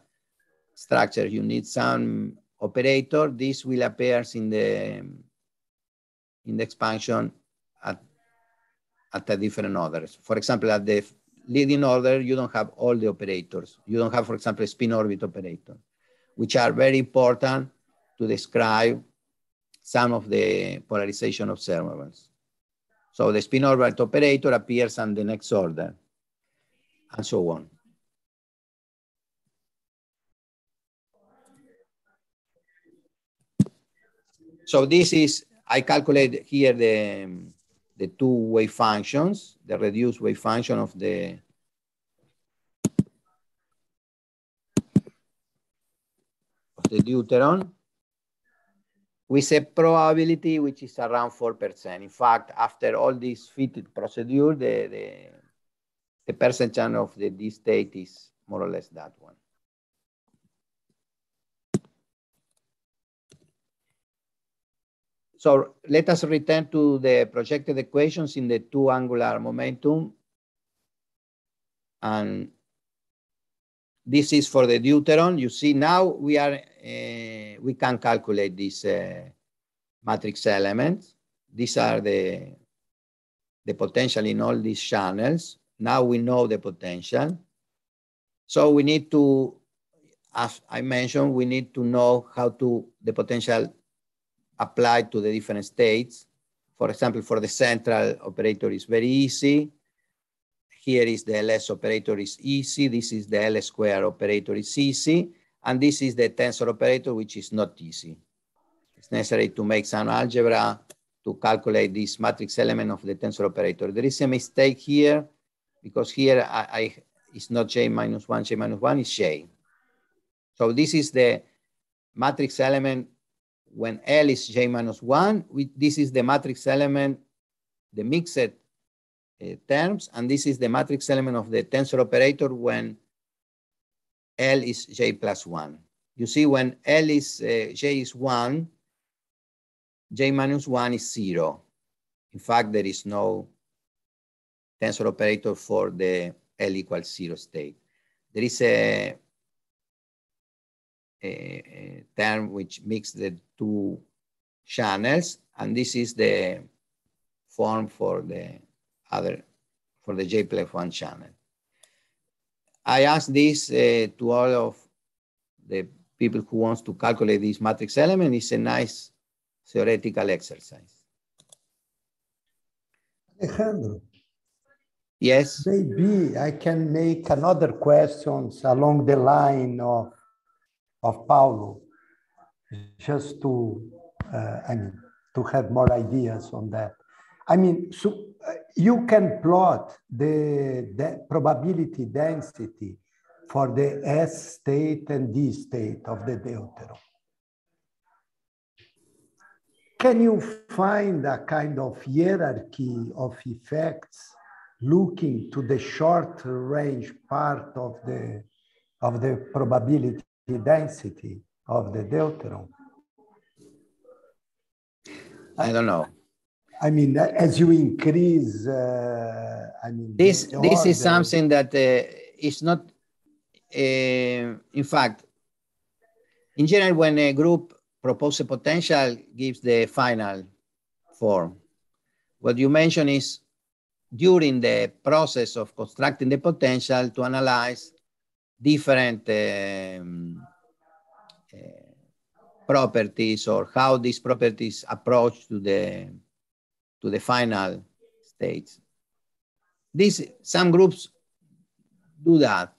structure, you need some operator. This will appear in the, in the expansion at, at a different orders. For example, at the leading order, you don't have all the operators. You don't have, for example, a spin orbit operator, which are very important to describe some of the polarization observables. So the spin orbit operator appears on the next order and so on. So this is, I calculate here the, the two wave functions, the reduced wave function of the of the deuteron with a probability which is around 4%. In fact, after all this fitted procedure, the, the the channel of the, this state is more or less that one. So let us return to the projected equations in the two angular momentum. And this is for the deuteron. You see now we are, uh, we can calculate these uh, matrix elements. These are the, the potential in all these channels. Now we know the potential. So we need to, as I mentioned, we need to know how to the potential applied to the different states. For example, for the central operator is very easy. Here is the LS operator is easy. This is the L square operator is easy. And this is the tensor operator, which is not easy. It's necessary to make some algebra to calculate this matrix element of the tensor operator. There is a mistake here because here I, I it's not j minus one, j minus one is j. So this is the matrix element when L is j minus one, we, this is the matrix element, the mixed uh, terms, and this is the matrix element of the tensor operator when L is j plus one. You see when L is, uh, j is one, j minus one is zero. In fact, there is no tensor operator for the L equals zero state. There is a, a, a term which mixes the two channels, and this is the form for the other, for the JPLF1 channel. I ask this uh, to all of the people who wants to calculate this matrix element. It's a nice theoretical exercise. Alejandro, Yes. Maybe I can make another questions along the line of of Paulo, just to uh, I mean to have more ideas on that. I mean, so uh, you can plot the, the probability density for the S state and D state of the deuteron. Can you find a kind of hierarchy of effects looking to the short range part of the, of the probability density of the deuteron? I don't know. I mean, as you increase, uh, I mean, this this order, is something that uh, is not. Uh, in fact, in general, when a group proposes a potential, gives the final form. What you mention is during the process of constructing the potential to analyze different um, uh, properties or how these properties approach to the, to the final states. This, some groups do that,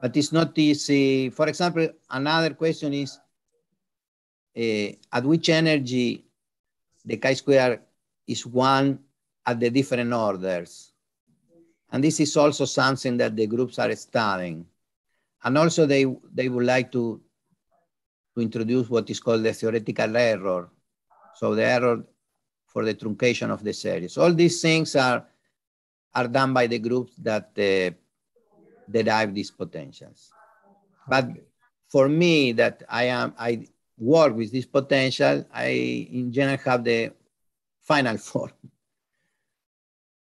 but it's not easy. For example, another question is, uh, at which energy the chi-square is one at the different orders. And this is also something that the groups are studying. And also they, they would like to, to introduce what is called the theoretical error. So the error for the truncation of the series. All these things are, are done by the groups that uh, derive these potentials. But for me that I am, I work with this potential, I in general have the final form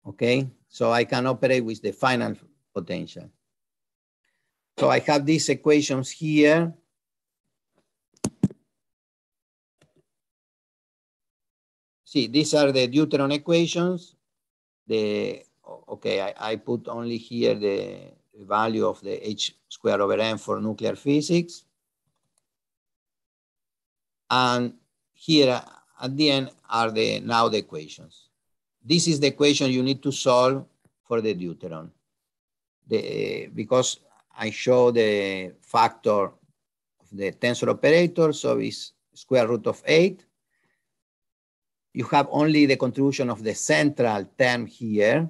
okay? So I can operate with the final potential. So I have these equations here. See, these are the deuteron equations. The, okay, I, I put only here the value of the H square over M for nuclear physics. And here uh, at the end are the now the equations. This is the equation you need to solve for the deuteron. The, eh, because I show the factor of the tensor operator, so it's square root of eight. You have only the contribution of the central term here.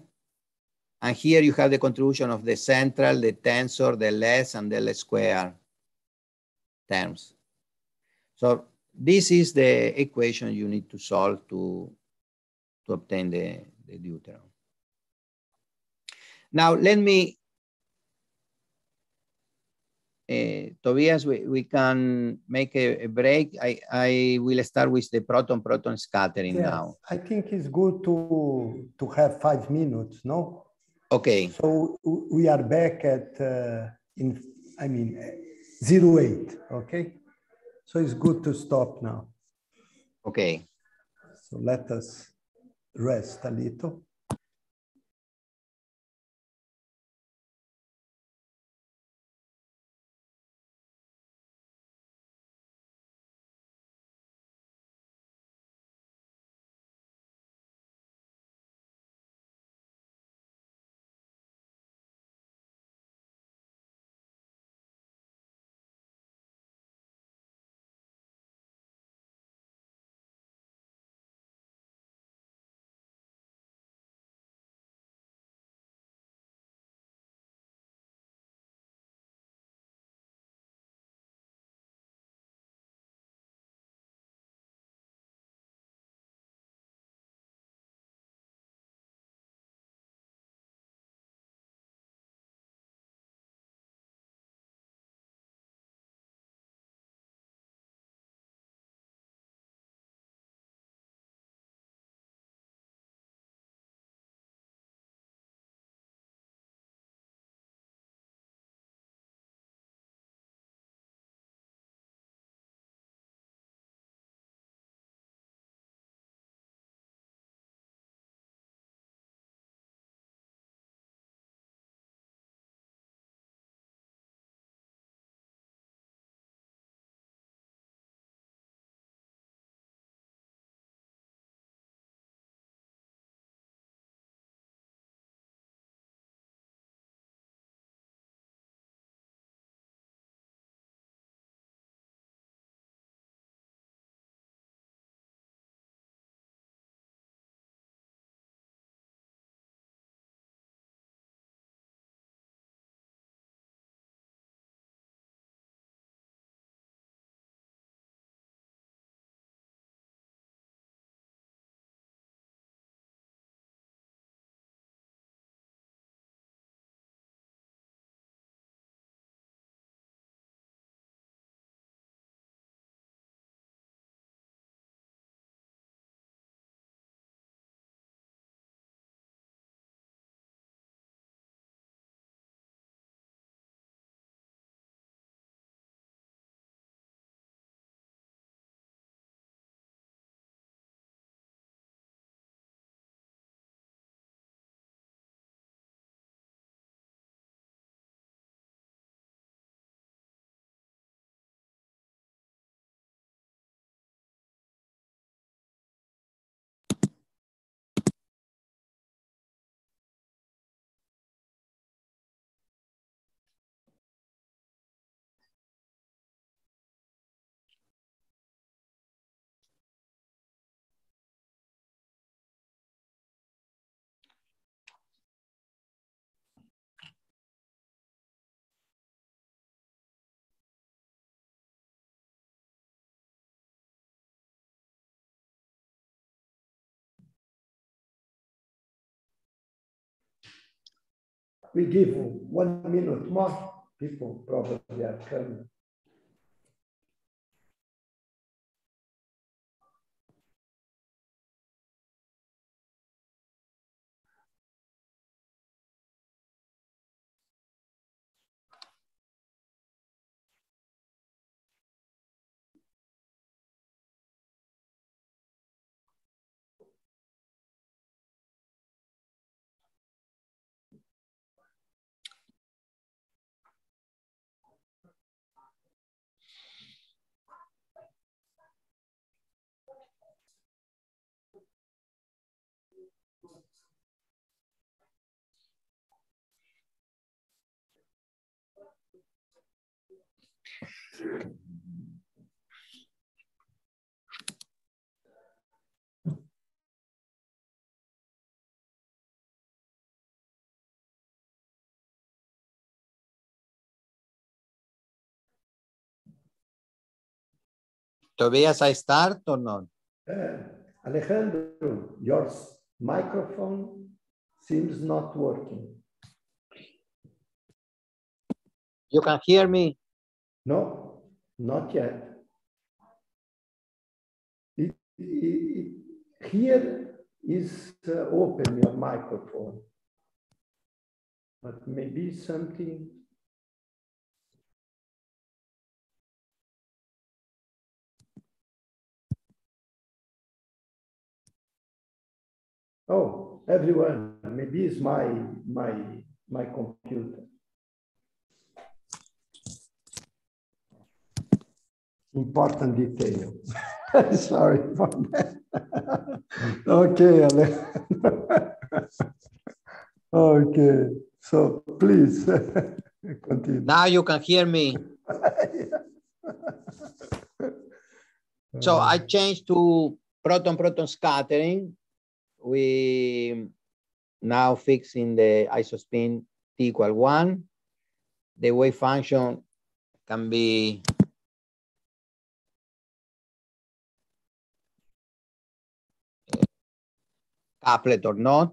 And here you have the contribution of the central, the tensor, the less, and the less square terms. So this is the equation you need to solve to to obtain the, the deuteron. Now, let me, uh, Tobias, we, we can make a, a, break. I, I will start with the proton-proton scattering yes, now. I think it's good to, to have five minutes, no? Okay. So we are back at, uh, in, I mean, zero eight, okay? So it's good to stop now. Okay. So let us rest a little we give one minute more, people probably are coming. Tobias, I start or not? Uh, Alejandro, your microphone seems not working. You can hear me? No. Not yet. It, it, here is uh, open your microphone, but maybe something Oh, everyone, maybe it's my my my computer. important detail. Sorry for that. okay, okay, so please continue. Now you can hear me. so uh, I changed to proton-proton scattering. We now fixing the isospin t equal one. The wave function can be applet or not.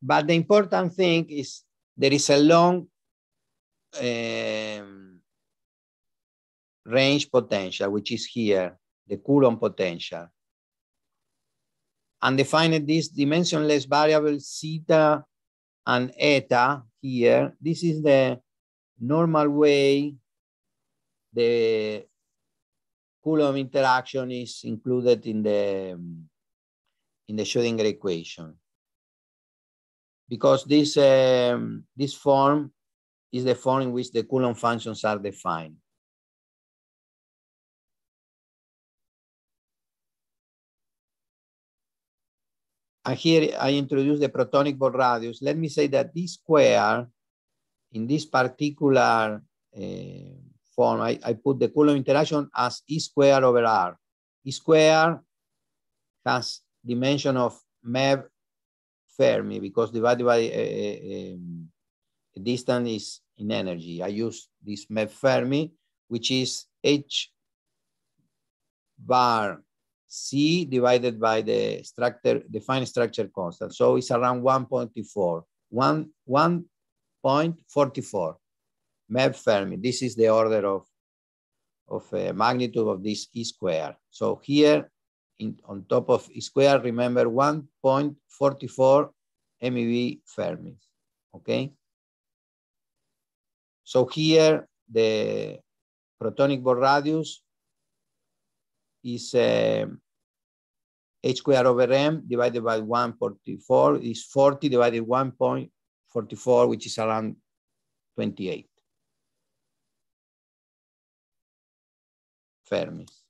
But the important thing is there is a long um, range potential, which is here, the Coulomb potential. And defined this dimensionless variable theta and eta here. This is the normal way the Coulomb interaction is included in the in the Schrodinger equation. Because this, um, this form is the form in which the Coulomb functions are defined. And here I introduce the protonic ball radius. Let me say that this square, in this particular uh, form, I, I put the Coulomb interaction as E square over R. E square has dimension of MEV Fermi because divided by eh, eh, distance is in energy. I use this MEV Fermi, which is H bar C divided by the structure, defined structure constant. So it's around 1.4, 1, 1.44 MEV Fermi. This is the order of, of uh, magnitude of this E square. So here in, on top of square, remember 1.44 MeV Fermis, okay? So here the protonic ball radius is uh, h square over m divided by 1.44 is 40 divided 1.44, which is around 28 fermis.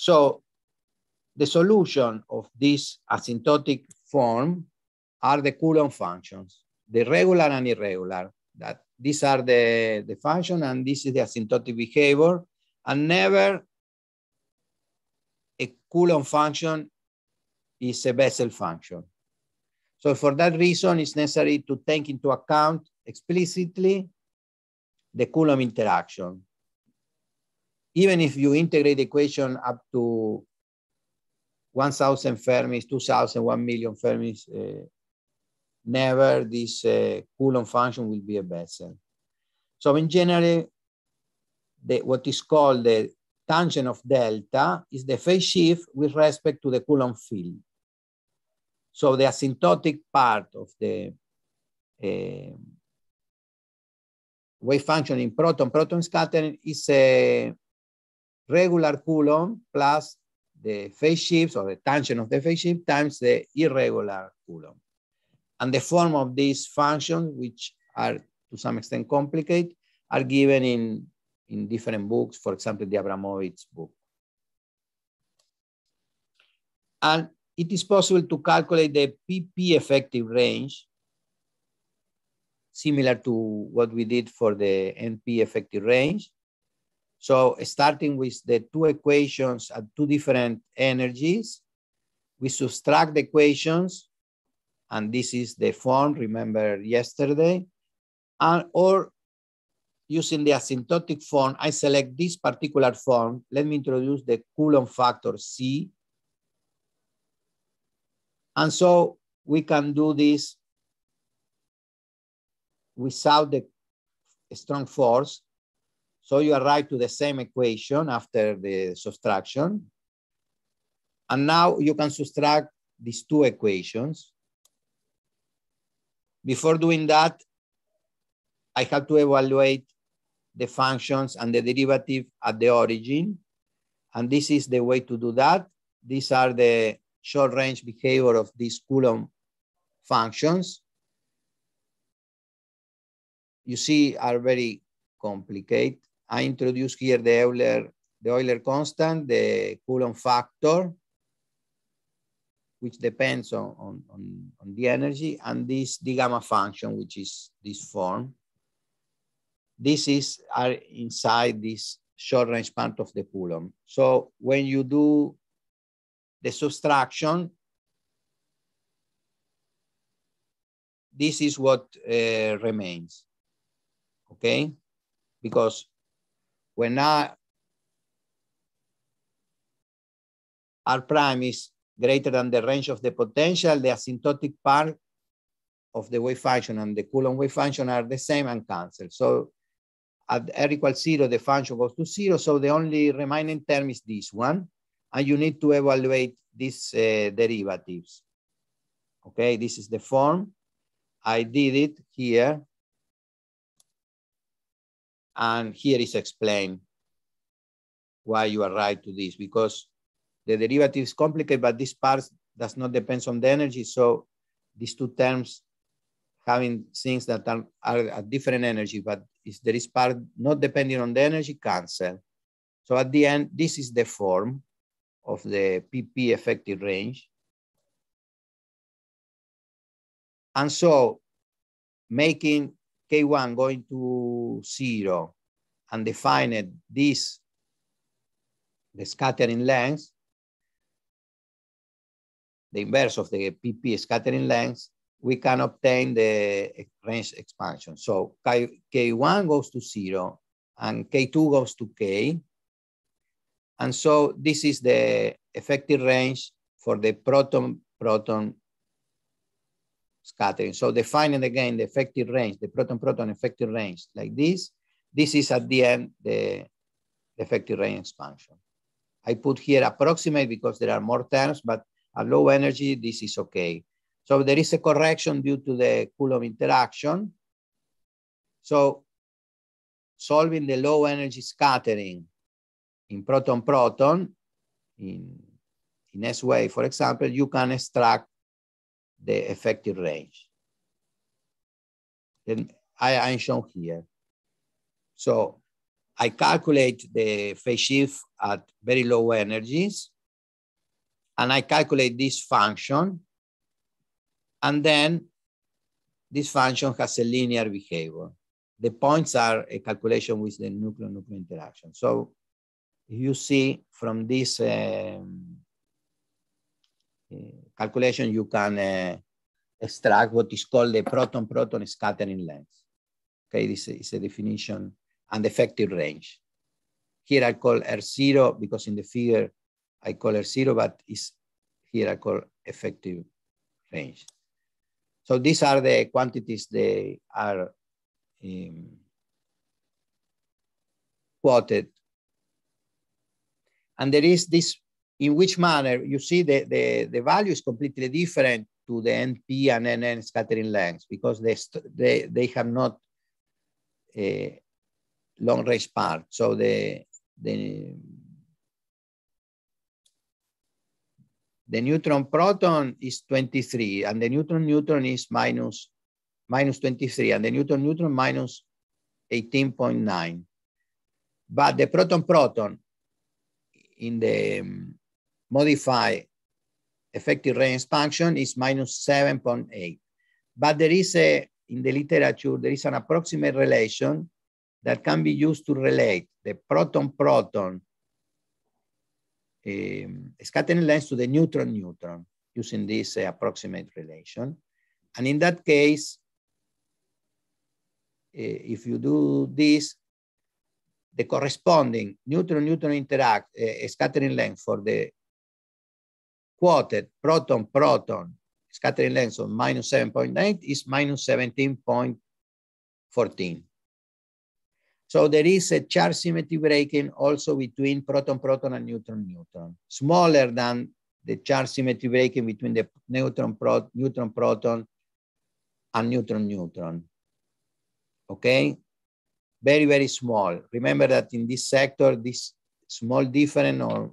So the solution of this asymptotic form are the Coulomb functions, the regular and irregular. That these are the, the function and this is the asymptotic behavior. And never a Coulomb function is a Bessel function. So for that reason, it's necessary to take into account explicitly the Coulomb interaction even if you integrate the equation up to 1,000 fermis, 2,000, 1 million fermis, uh, never this uh, Coulomb function will be a better. So in general, the, what is called the tangent of delta is the phase shift with respect to the Coulomb field. So the asymptotic part of the uh, wave function in proton-proton scattering is a uh, regular coulomb plus the phase shifts or the tangent of the phase shift times the irregular coulomb. And the form of these functions, which are to some extent complicated, are given in, in different books, for example, the Abramovitz book. And it is possible to calculate the PP effective range, similar to what we did for the NP effective range. So starting with the two equations at two different energies, we subtract the equations, and this is the form, remember yesterday, and, or using the asymptotic form, I select this particular form. Let me introduce the Coulomb factor C. And so we can do this without the strong force so you arrive to the same equation after the subtraction. And now you can subtract these two equations. Before doing that, I have to evaluate the functions and the derivative at the origin. And this is the way to do that. These are the short range behavior of these Coulomb functions. You see are very complicated. I introduce here the Euler, the Euler constant, the Coulomb factor, which depends on, on, on, on the energy, and this d gamma function, which is this form. This is are inside this short range part of the Coulomb. So when you do the subtraction, this is what uh, remains, okay? Because we're not, prime is greater than the range of the potential, the asymptotic part of the wave function and the Coulomb wave function are the same and cancel. So at r equals zero, the function goes to zero. So the only remaining term is this one. And you need to evaluate these uh, derivatives. Okay, this is the form. I did it here. And here is explained why you are right to this, because the derivative is complicated, but this part does not depend on the energy. So these two terms having things that are, are at different energy, but is there is part not depending on the energy, cancel. So at the end, this is the form of the PP effective range. And so making k1 going to zero and defined this, the scattering length, the inverse of the PP scattering length, we can obtain the range expansion. So K, one goes to zero and K2 goes to K. And so this is the effective range for the proton-proton scattering. So defining again the effective range, the proton-proton effective range like this. This is at the end the effective range expansion. I put here approximate because there are more terms, but at low energy, this is okay. So there is a correction due to the Coulomb interaction. So solving the low energy scattering in proton-proton, in, in S-wave, for example, you can extract the effective range. Then I am shown here. So I calculate the phase shift at very low energies, and I calculate this function, and then this function has a linear behavior. The points are a calculation with the nuclear-nuclear interaction. So you see from this um, uh, calculation, you can uh, extract what is called the proton-proton scattering length. Okay, this is a definition and effective range. Here I call R0 because in the figure I call R0, but is here I call effective range. So these are the quantities they are um, quoted. And there is this in which manner you see the, the, the value is completely different to the NP and NN scattering lengths because they, they, they have not a uh, long range part. So the, the, the neutron proton is 23 and the neutron neutron is minus, minus 23 and the neutron neutron minus 18.9. But the proton proton in the modify effective range expansion is minus 7.8. But there is a, in the literature, there is an approximate relation that can be used to relate the proton-proton um, scattering length to the neutron-neutron using this uh, approximate relation. And in that case, uh, if you do this, the corresponding neutron-neutron interact uh, scattering length for the quoted proton-proton scattering length of minus 7.8 is minus 17.14. So there is a charge symmetry breaking also between proton-proton and neutron-neutron, smaller than the charge symmetry breaking between the neutron-proton neutron, proton, and neutron-neutron. Okay? Very, very small. Remember that in this sector, this small difference or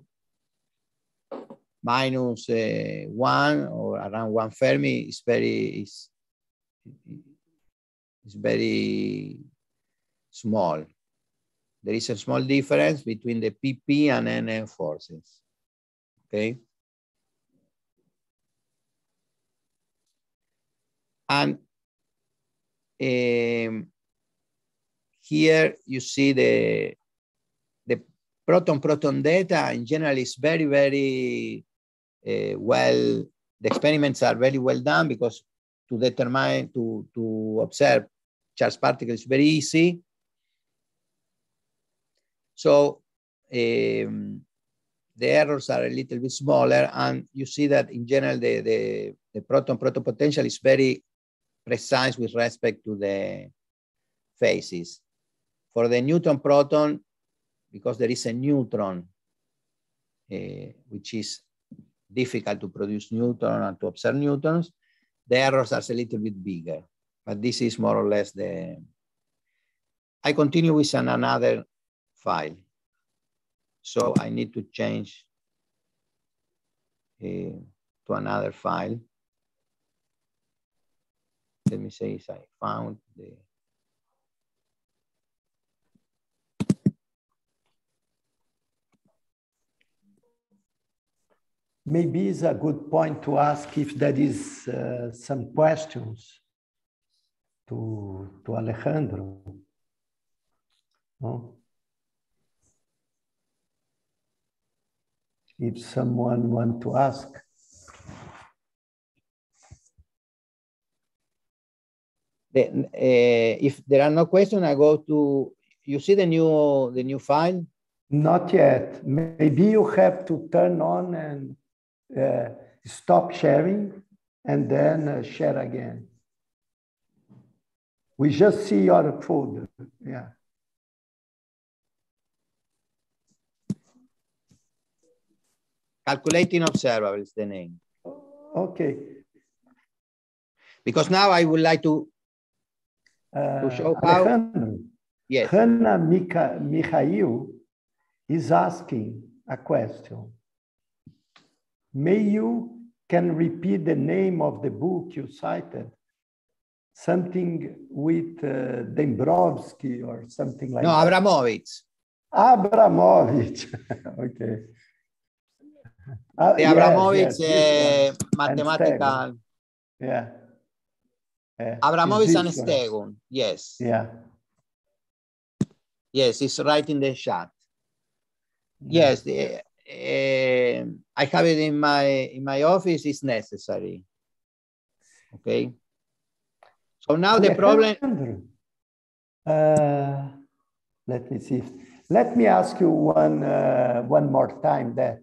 minus, uh, one or around one Fermi is very, is, is very small. There is a small difference between the PP and NN forces, okay? And um, here you see the proton-proton data in general is very, very uh, well, the experiments are very well done because to determine, to, to observe charged particles very easy. So um, the errors are a little bit smaller and you see that in general the, the, the proton-proton potential is very precise with respect to the phases. For the Newton proton, because there is a neutron, uh, which is difficult to produce neutron and to observe neutrons, the errors are a little bit bigger. But this is more or less the... I continue with an, another file. So I need to change uh, to another file. Let me say I found the maybe it's a good point to ask if there is uh, some questions to, to Alejandro. No? If someone want to ask. The, uh, if there are no questions, I go to, you see the new, the new file? Not yet. Maybe you have to turn on and uh, stop sharing and then uh, share again. We just see your food. Yeah. Calculating is the name. Okay. Because now I would like to, uh, to show how. yes. Hannah Mikha, Mikhail is asking a question. May you can repeat the name of the book you cited, something with uh, Dembrovsky or something like no, that. No, Abramovich. Abramovich, okay. Uh, Abramovich yes, yes, uh, mathematical. Yeah. Abramovich and Stegun, yes. Yeah. Yes, it's right in the chat. Mm. Yes, the, um, I have it in my in my office. It's necessary. Okay. So now the problem. Uh, let me see. Let me ask you one uh, one more time that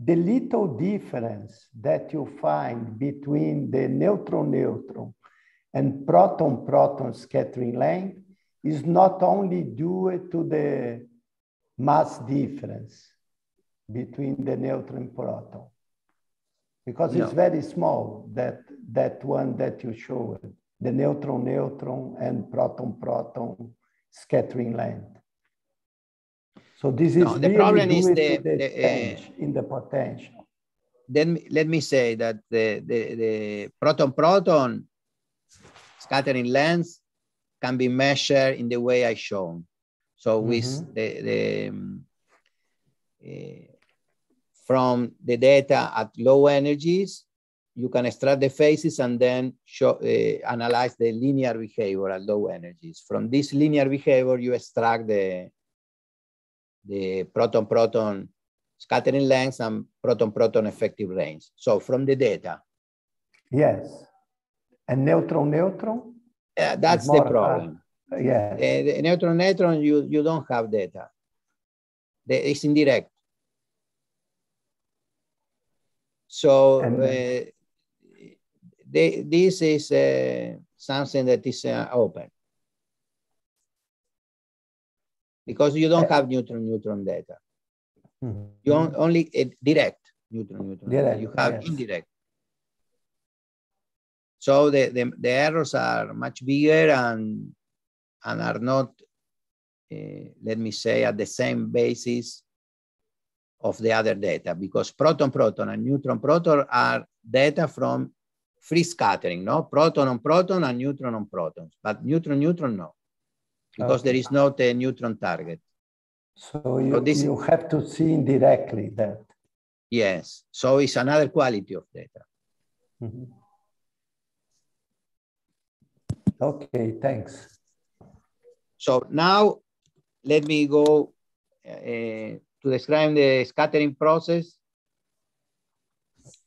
the little difference that you find between the neutron-neutron and proton-proton scattering length is not only due to the mass difference, between the neutron proton because it's very small that that one that you showed the neutron neutron and proton proton scattering length so this is no, the problem is the, the, the uh, in the potential then let me say that the, the, the proton proton scattering length can be measured in the way I shown. So with mm -hmm. the, the um, uh, from the data at low energies, you can extract the phases and then show, uh, analyze the linear behavior at low energies. From this linear behavior, you extract the the proton-proton scattering length and proton-proton effective range. So from the data. Yes. And neutron-neutron? Yeah, that's the uh, problem. Uh, yeah. Uh, neutron-neutron, you, you don't have data. The, it's indirect. So uh, they, this is uh, something that is uh, open because you don't have neutron-neutron data. Mm -hmm. You only uh, direct neutron-neutron. you have yes. indirect. So the, the, the, errors are much bigger and, and are not, uh, let me say, at the same basis of the other data because proton-proton and neutron-proton are data from free scattering, no? Proton on proton and neutron on protons, but neutron neutron no, because okay. there is not a neutron target. So you, so this, you have to see indirectly that. Yes, so it's another quality of data. Mm -hmm. Okay, thanks. So now let me go uh, to describe the scattering process.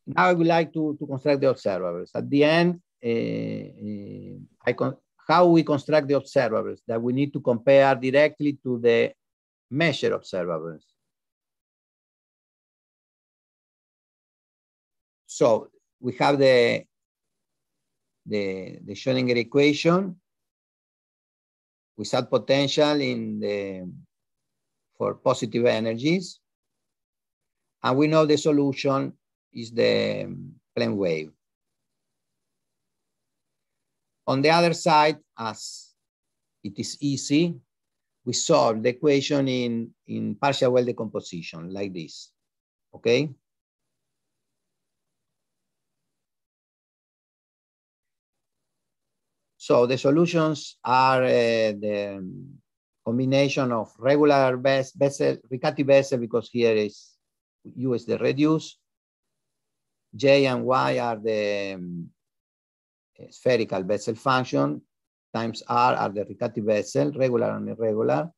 Now I would like to, to construct the observables. At the end, uh, uh, I con how we construct the observables that we need to compare directly to the measure observables. So we have the, the, the Schrodinger equation without potential in the for positive energies. And we know the solution is the plane um, wave. On the other side, as it is easy, we solve the equation in, in partial well decomposition like this, okay? So the solutions are uh, the um, combination of regular vessel, Riccati vessel, because here is U is the reduce. J and Y are the um, eh, spherical vessel function, times R are the Riccati vessel, regular and irregular.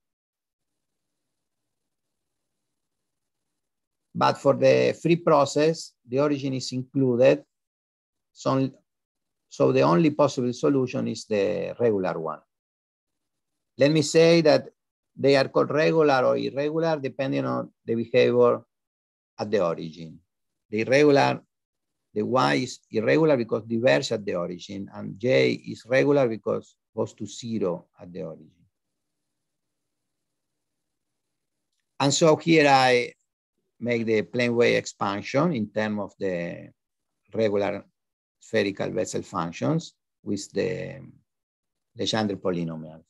But for the free process, the origin is included. So, so the only possible solution is the regular one. Let me say that they are called regular or irregular depending on the behavior at the origin. The irregular, the Y is irregular because diverge at the origin, and J is regular because goes to zero at the origin. And so here I make the plane wave expansion in terms of the regular spherical vessel functions with the Legendre polynomials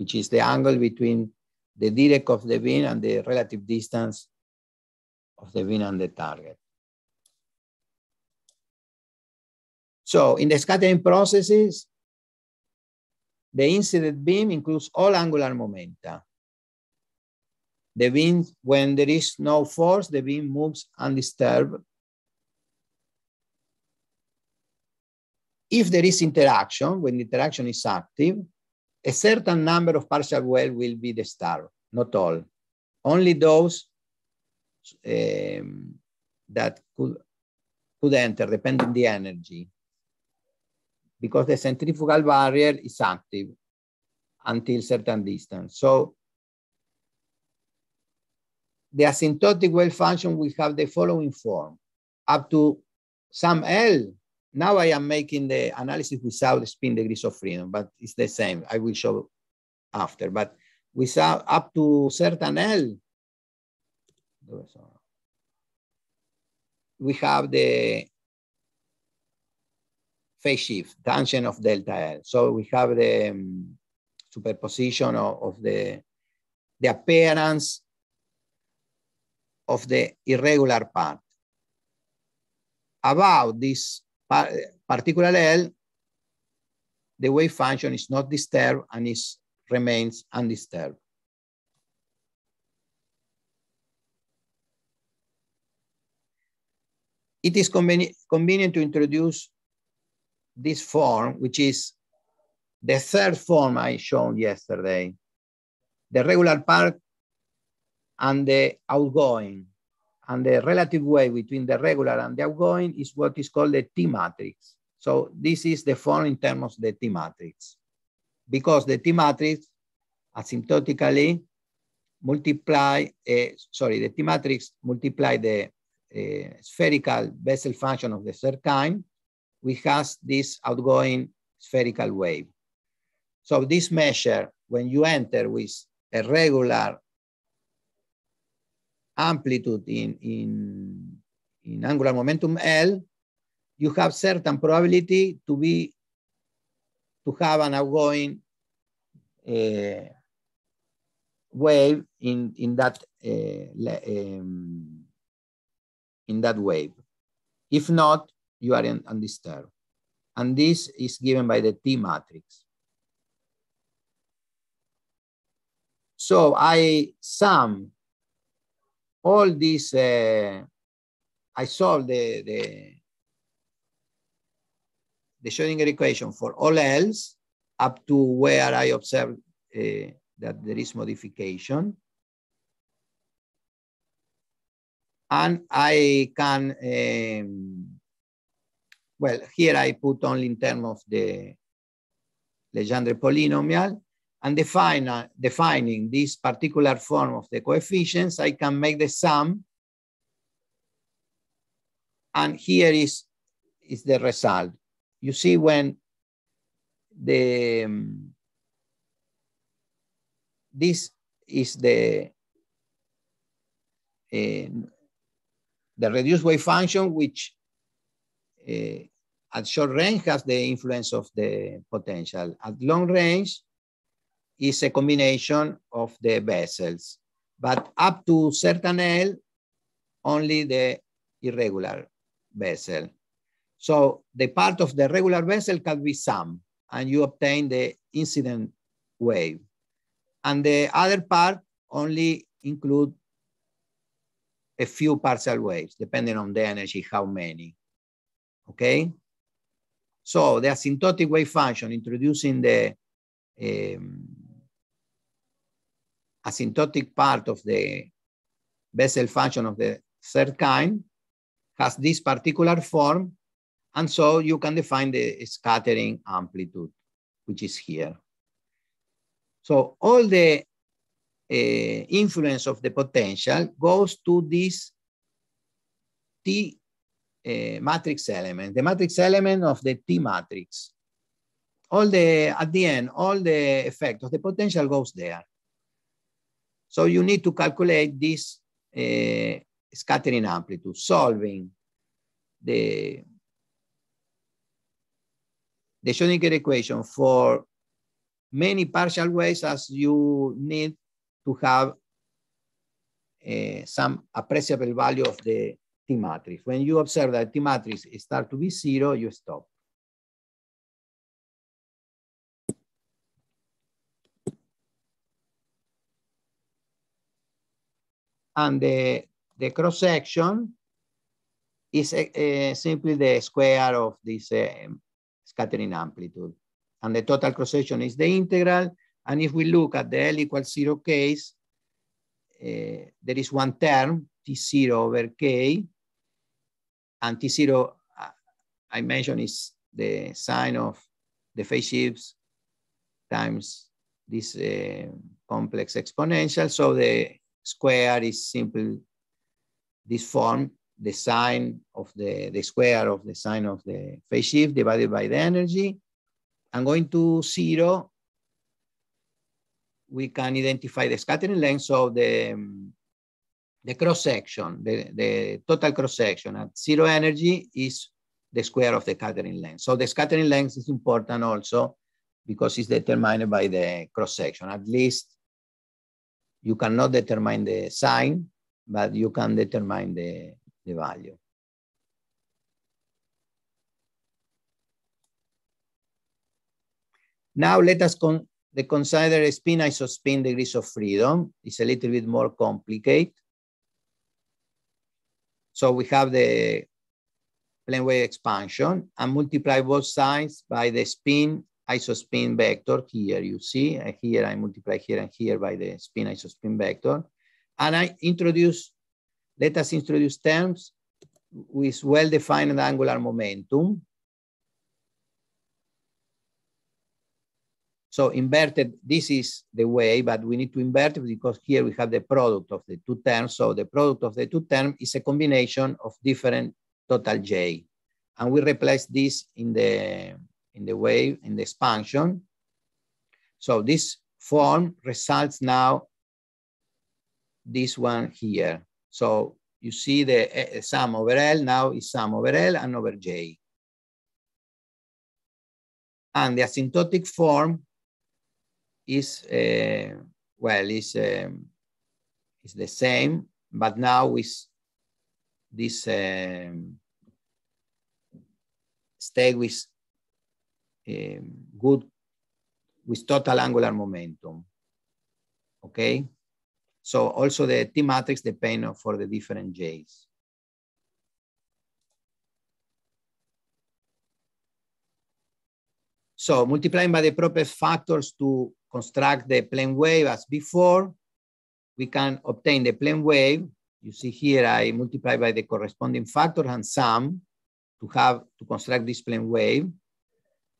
which is the angle between the direct of the beam and the relative distance of the beam and the target. So in the scattering processes, the incident beam includes all angular momenta. The beam, when there is no force, the beam moves undisturbed. If there is interaction, when interaction is active, a certain number of partial well will be the star, not all. Only those um, that could, could enter depending the energy because the centrifugal barrier is active until certain distance. So the asymptotic wave function will have the following form. Up to some L, now I am making the analysis without spin degrees of freedom, but it's the same. I will show after, but without up to certain L, we have the phase shift, tangent of delta L. So we have the um, superposition of, of the, the appearance of the irregular part. About this particular L, the wave function is not disturbed and it remains undisturbed. It is conveni convenient to introduce this form, which is the third form I showed yesterday, the regular part and the outgoing and the relative wave between the regular and the outgoing is what is called the T matrix. So this is the form in terms of the T matrix. Because the T matrix asymptotically multiply, uh, sorry, the T matrix multiply the uh, spherical Bessel function of the third kind, which has this outgoing spherical wave. So this measure, when you enter with a regular amplitude in, in, in angular momentum L, you have certain probability to be to have an outgoing uh, wave in in that uh, um, in that wave. If not, you are undisturbed, and this is given by the T matrix. So I sum all these, uh, I solve the, the, the Schrodinger equation for all else up to where I observed uh, that there is modification. And I can, um, well, here I put only in terms of the Legendre polynomial, and define, uh, defining this particular form of the coefficients, I can make the sum. And here is, is the result. You see when the, um, this is the, uh, the reduced wave function, which uh, at short range has the influence of the potential. At long range, is a combination of the vessels, but up to certain L, only the irregular vessel. So the part of the regular vessel can be sum, and you obtain the incident wave. And the other part only include a few partial waves, depending on the energy, how many, okay? So the asymptotic wave function introducing the um, asymptotic part of the Bessel function of the third kind has this particular form. And so you can define the scattering amplitude, which is here. So all the uh, influence of the potential goes to this T uh, matrix element, the matrix element of the T matrix. All the, at the end, all the effect of the potential goes there. So you need to calculate this uh, scattering amplitude, solving the, the Schrodinger equation for many partial waves as you need to have uh, some appreciable value of the T matrix. When you observe that T matrix start to be zero, you stop. and the, the cross section is uh, simply the square of this um, scattering amplitude. And the total cross section is the integral. And if we look at the L equals zero case, uh, there is one term, T0 over K, and T0, uh, I mentioned is the sign of the phase shifts times this complex exponential. So the square is simple, this form, the sine of the, the square of the sine of the phase shift divided by the energy. I'm going to zero, we can identify the scattering length of the, um, the cross section, the, the total cross section at zero energy is the square of the scattering length. So the scattering length is important also because it's determined by the cross section, at least you cannot determine the sign, but you can determine the, the value. Now let us con consider a spin isospin degrees of freedom. It's a little bit more complicated. So we have the plane wave expansion and multiply both sides by the spin isospin vector here, you see, and here I multiply here and here by the spin isospin vector. And I introduce, let us introduce terms with well-defined angular momentum. So inverted, this is the way, but we need to invert it because here we have the product of the two terms. So the product of the two terms is a combination of different total J. And we replace this in the in the wave, in the expansion. So this form results now this one here. So you see the uh, sum over L now is sum over L and over J. And the asymptotic form is, uh, well, is, um, is the same, but now with this um, stay with um, good with total angular momentum. Okay? So also the T matrix depend for the different J's. So multiplying by the proper factors to construct the plane wave as before, we can obtain the plane wave. You see here, I multiply by the corresponding factor and sum to have to construct this plane wave.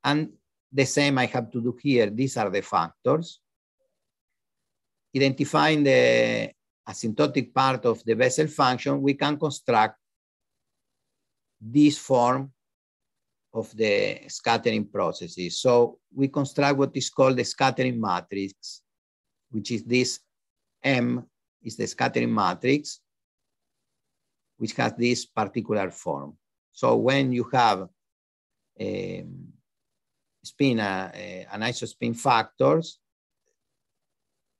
And the same I have to do here. These are the factors. Identifying the asymptotic part of the Bessel function, we can construct this form of the scattering processes. So we construct what is called the scattering matrix, which is this M is the scattering matrix, which has this particular form. So when you have um, spin, uh, uh, an isospin factors,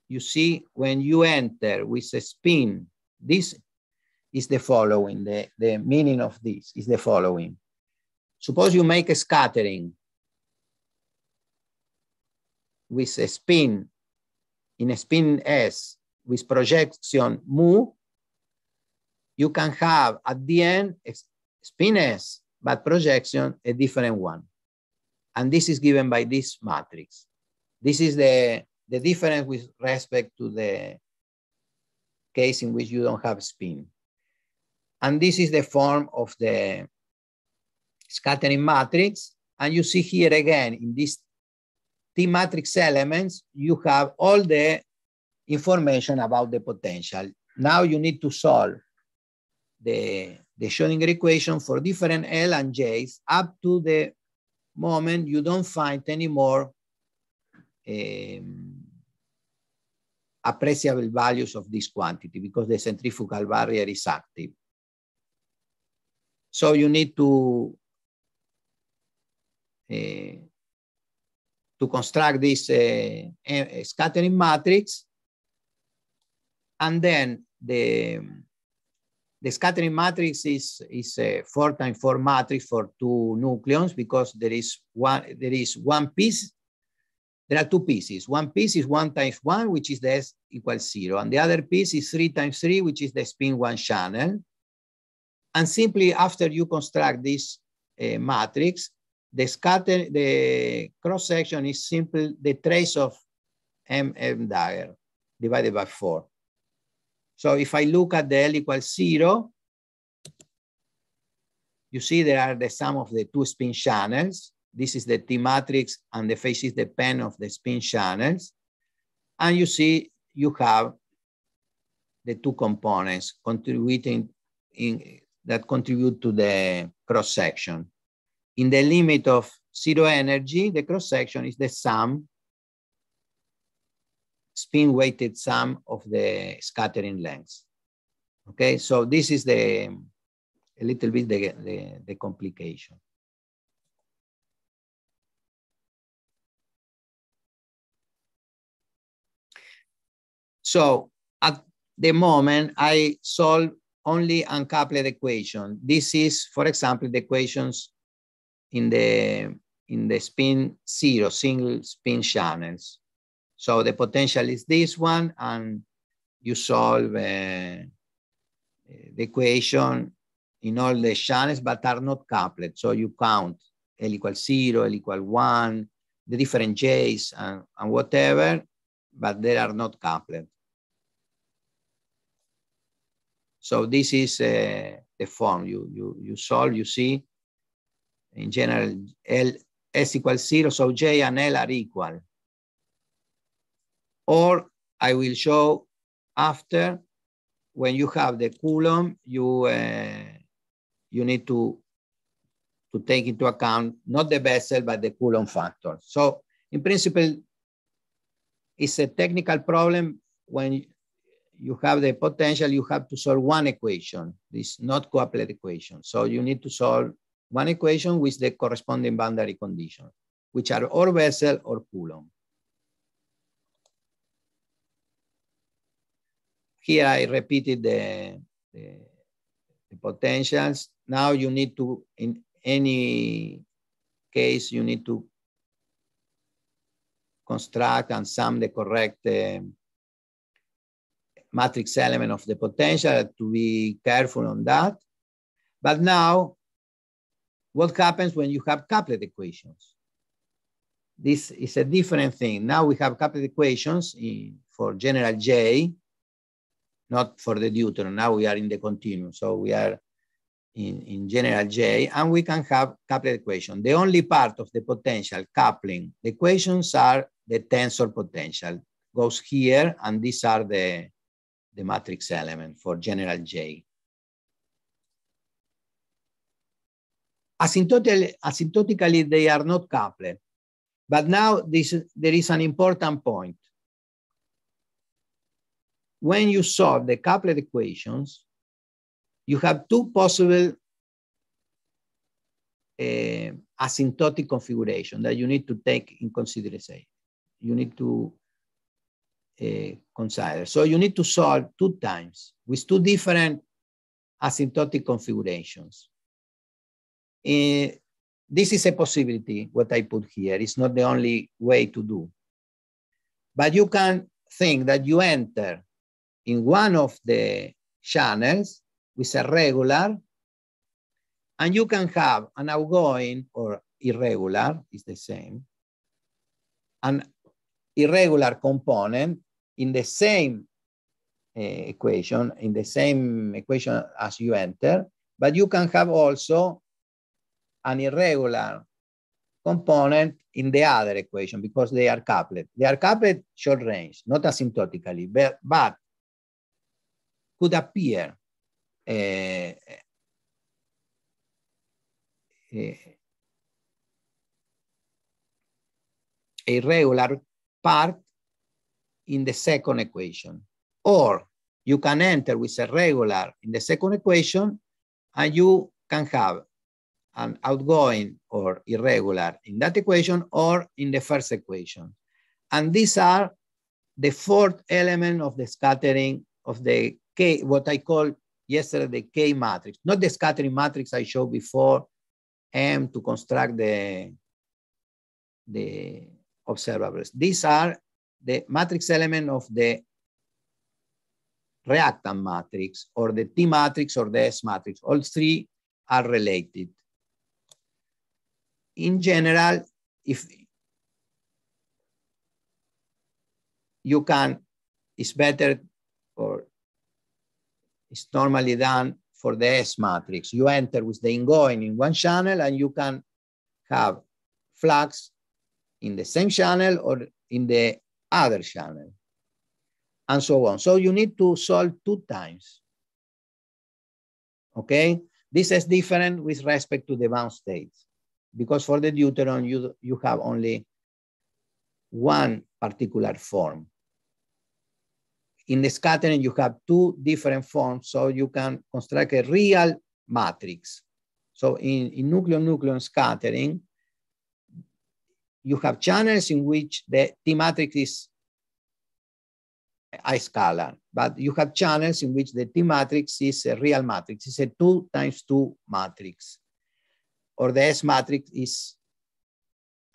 you see when you enter with a spin, this is the following, the, the meaning of this is the following. Suppose you make a scattering with a spin, in a spin S with projection mu, you can have at the end spin S, but projection a different one. And this is given by this matrix. This is the, the difference with respect to the case in which you don't have spin. And this is the form of the scattering matrix. And you see here again, in these T matrix elements, you have all the information about the potential. Now you need to solve the, the Schrodinger equation for different L and J's up to the moment, you don't find any um, appreciable values of this quantity because the centrifugal barrier is active. So you need to uh, to construct this uh, scattering matrix and then the the scattering matrix is, is a four times four matrix for two nucleons because there is one, there is one piece. There are two pieces. One piece is one times one, which is the S equals zero. And the other piece is three times three, which is the spin one channel. And simply after you construct this uh, matrix, the scatter, the cross section is simple, the trace of M, M dagger divided by four. So if I look at the L equals zero, you see there are the sum of the two spin channels. This is the T matrix and the faces is the pen of the spin channels. And you see you have the two components contributing in, that contribute to the cross section. In the limit of zero energy, the cross section is the sum spin-weighted sum of the scattering lengths. Okay, so this is the a little bit the, the, the complication. So at the moment, I solve only uncoupled equation. This is, for example, the equations in the in the spin zero, single spin channels. So the potential is this one, and you solve uh, uh, the equation in all the channels, but are not coupled. So you count L equal zero, L equal one, the different J's and, and whatever, but they are not coupled. So this is uh, the form you, you, you solve, you see, in general, L, S equals zero, so J and L are equal or I will show after when you have the coulomb, you, uh, you need to, to take into account not the vessel, but the coulomb factor. So in principle, it's a technical problem when you have the potential, you have to solve one equation, this not coupled equation. So you need to solve one equation with the corresponding boundary condition, which are or vessel or Coulomb. here I repeated the, the, the potentials. Now you need to, in any case, you need to construct and sum the correct uh, matrix element of the potential to be careful on that. But now, what happens when you have couplet equations? This is a different thing. Now we have couplet equations in, for general J, not for the deuteron. Now we are in the continuum, so we are in, in general J, and we can have coupled equation. The only part of the potential coupling the equations are the tensor potential. Goes here, and these are the, the matrix element for general J. Asymptotically, asymptotically they are not coupled. But now this, there is an important point when you solve the couplet equations, you have two possible uh, asymptotic configuration that you need to take in consideration. You need to uh, consider. So you need to solve two times with two different asymptotic configurations. Uh, this is a possibility, what I put here. It's not the only way to do. But you can think that you enter in one of the channels with a regular, and you can have an outgoing or irregular, is the same, an irregular component in the same uh, equation, in the same equation as you enter, but you can have also an irregular component in the other equation because they are coupled. They are coupled short range, not asymptotically, but, but could appear uh, a regular part in the second equation. Or you can enter with a regular in the second equation and you can have an outgoing or irregular in that equation or in the first equation. And these are the fourth element of the scattering of the K, what I call yesterday the K matrix, not the scattering matrix I showed before, M to construct the, the observables. These are the matrix element of the reactant matrix or the T matrix or the S matrix. All three are related. In general, if you can, it's better or it's normally done for the S matrix. You enter with the ingoing in one channel and you can have flux in the same channel or in the other channel and so on. So you need to solve two times. Okay? This is different with respect to the bound states because for the deuteron, you, you have only one particular form in the scattering, you have two different forms, so you can construct a real matrix. So in, in nucleon-nucleon scattering, you have channels in which the T matrix is a scalar, but you have channels in which the T matrix is a real matrix. It's a two times two matrix, or the S matrix is,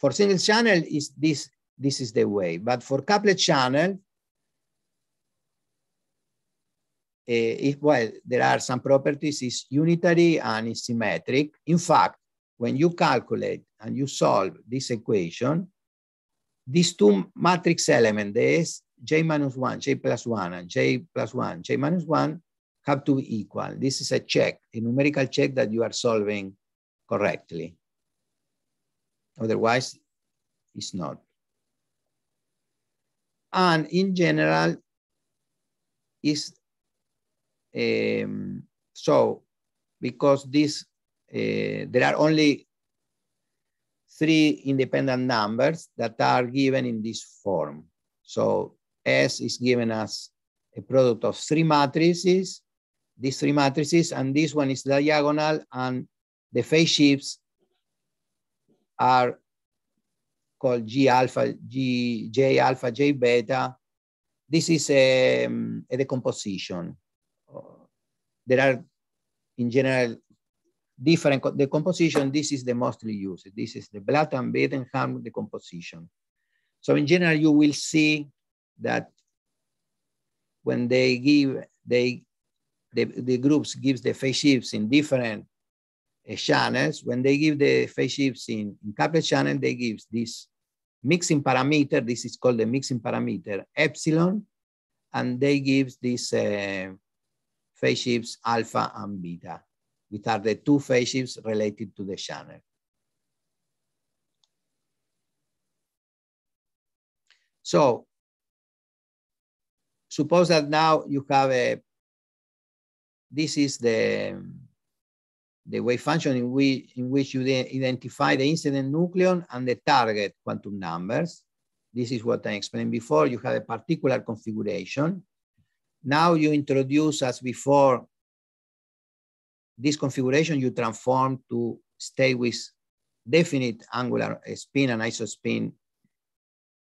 for single channel is this, this is the way, but for couplet channel, Eh, if, well, there are some properties, is unitary and it's symmetric. In fact, when you calculate and you solve this equation, these two matrix elements, the S, J minus 1, J plus 1, and J plus 1, J minus 1, have to be equal. This is a check, a numerical check that you are solving correctly. Otherwise, it's not. And in general, is um, so, because this, uh, there are only three independent numbers that are given in this form. So S is given as a product of three matrices, these three matrices, and this one is diagonal, and the phase shifts are called G alpha, G, J alpha, J beta. This is a, um, a decomposition there are, in general, different co the composition. This is the mostly used. This is the blood and bed and harm the composition. So in general, you will see that when they give they the, the groups gives the phase shifts in different uh, channels. When they give the phase shifts in, in couple channel, they give this mixing parameter. This is called the mixing parameter epsilon, and they give this. Uh, phaseships alpha and beta, which are the two phaseships related to the channel. So suppose that now you have a, this is the, the wave function in in which you identify the incident nucleon and the target quantum numbers. This is what I explained before. You have a particular configuration now you introduce, as before, this configuration you transform to stay with definite angular spin and isospin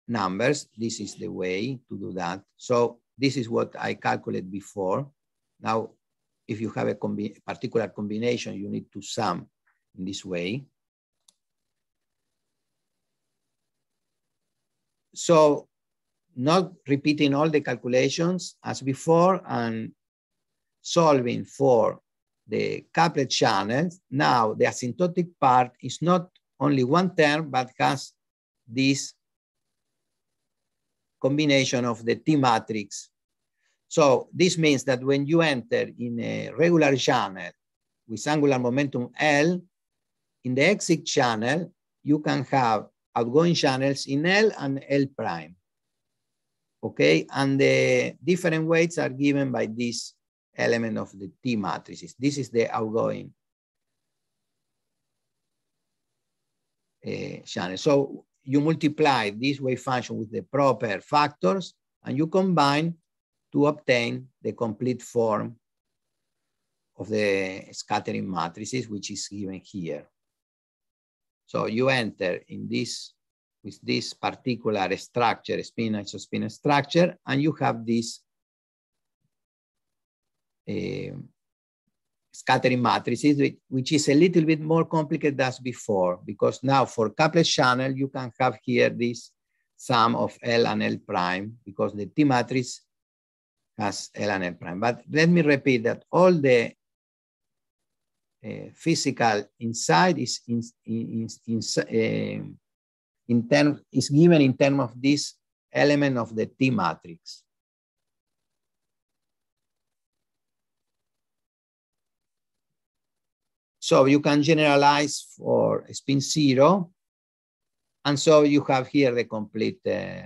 numbers. This is the way to do that. So this is what I calculated before. Now, if you have a combi particular combination, you need to sum in this way. So not repeating all the calculations as before and solving for the couplet channels, now the asymptotic part is not only one term, but has this combination of the T matrix. So this means that when you enter in a regular channel with angular momentum L, in the exit channel, you can have outgoing channels in L and L prime okay? And the different weights are given by this element of the T matrices. This is the outgoing uh, channel. So you multiply this wave function with the proper factors and you combine to obtain the complete form of the scattering matrices, which is given here. So you enter in this with this particular structure, spin isospin structure, and you have this uh, scattering matrices, which, which is a little bit more complicated than before, because now for coupled channel, you can have here this sum of L and L prime, because the T matrix has L and L prime. But let me repeat that all the uh, physical inside is in, in, in, in uh, in term, is given in terms of this element of the T matrix. So you can generalize for spin zero. And so you have here the complete uh,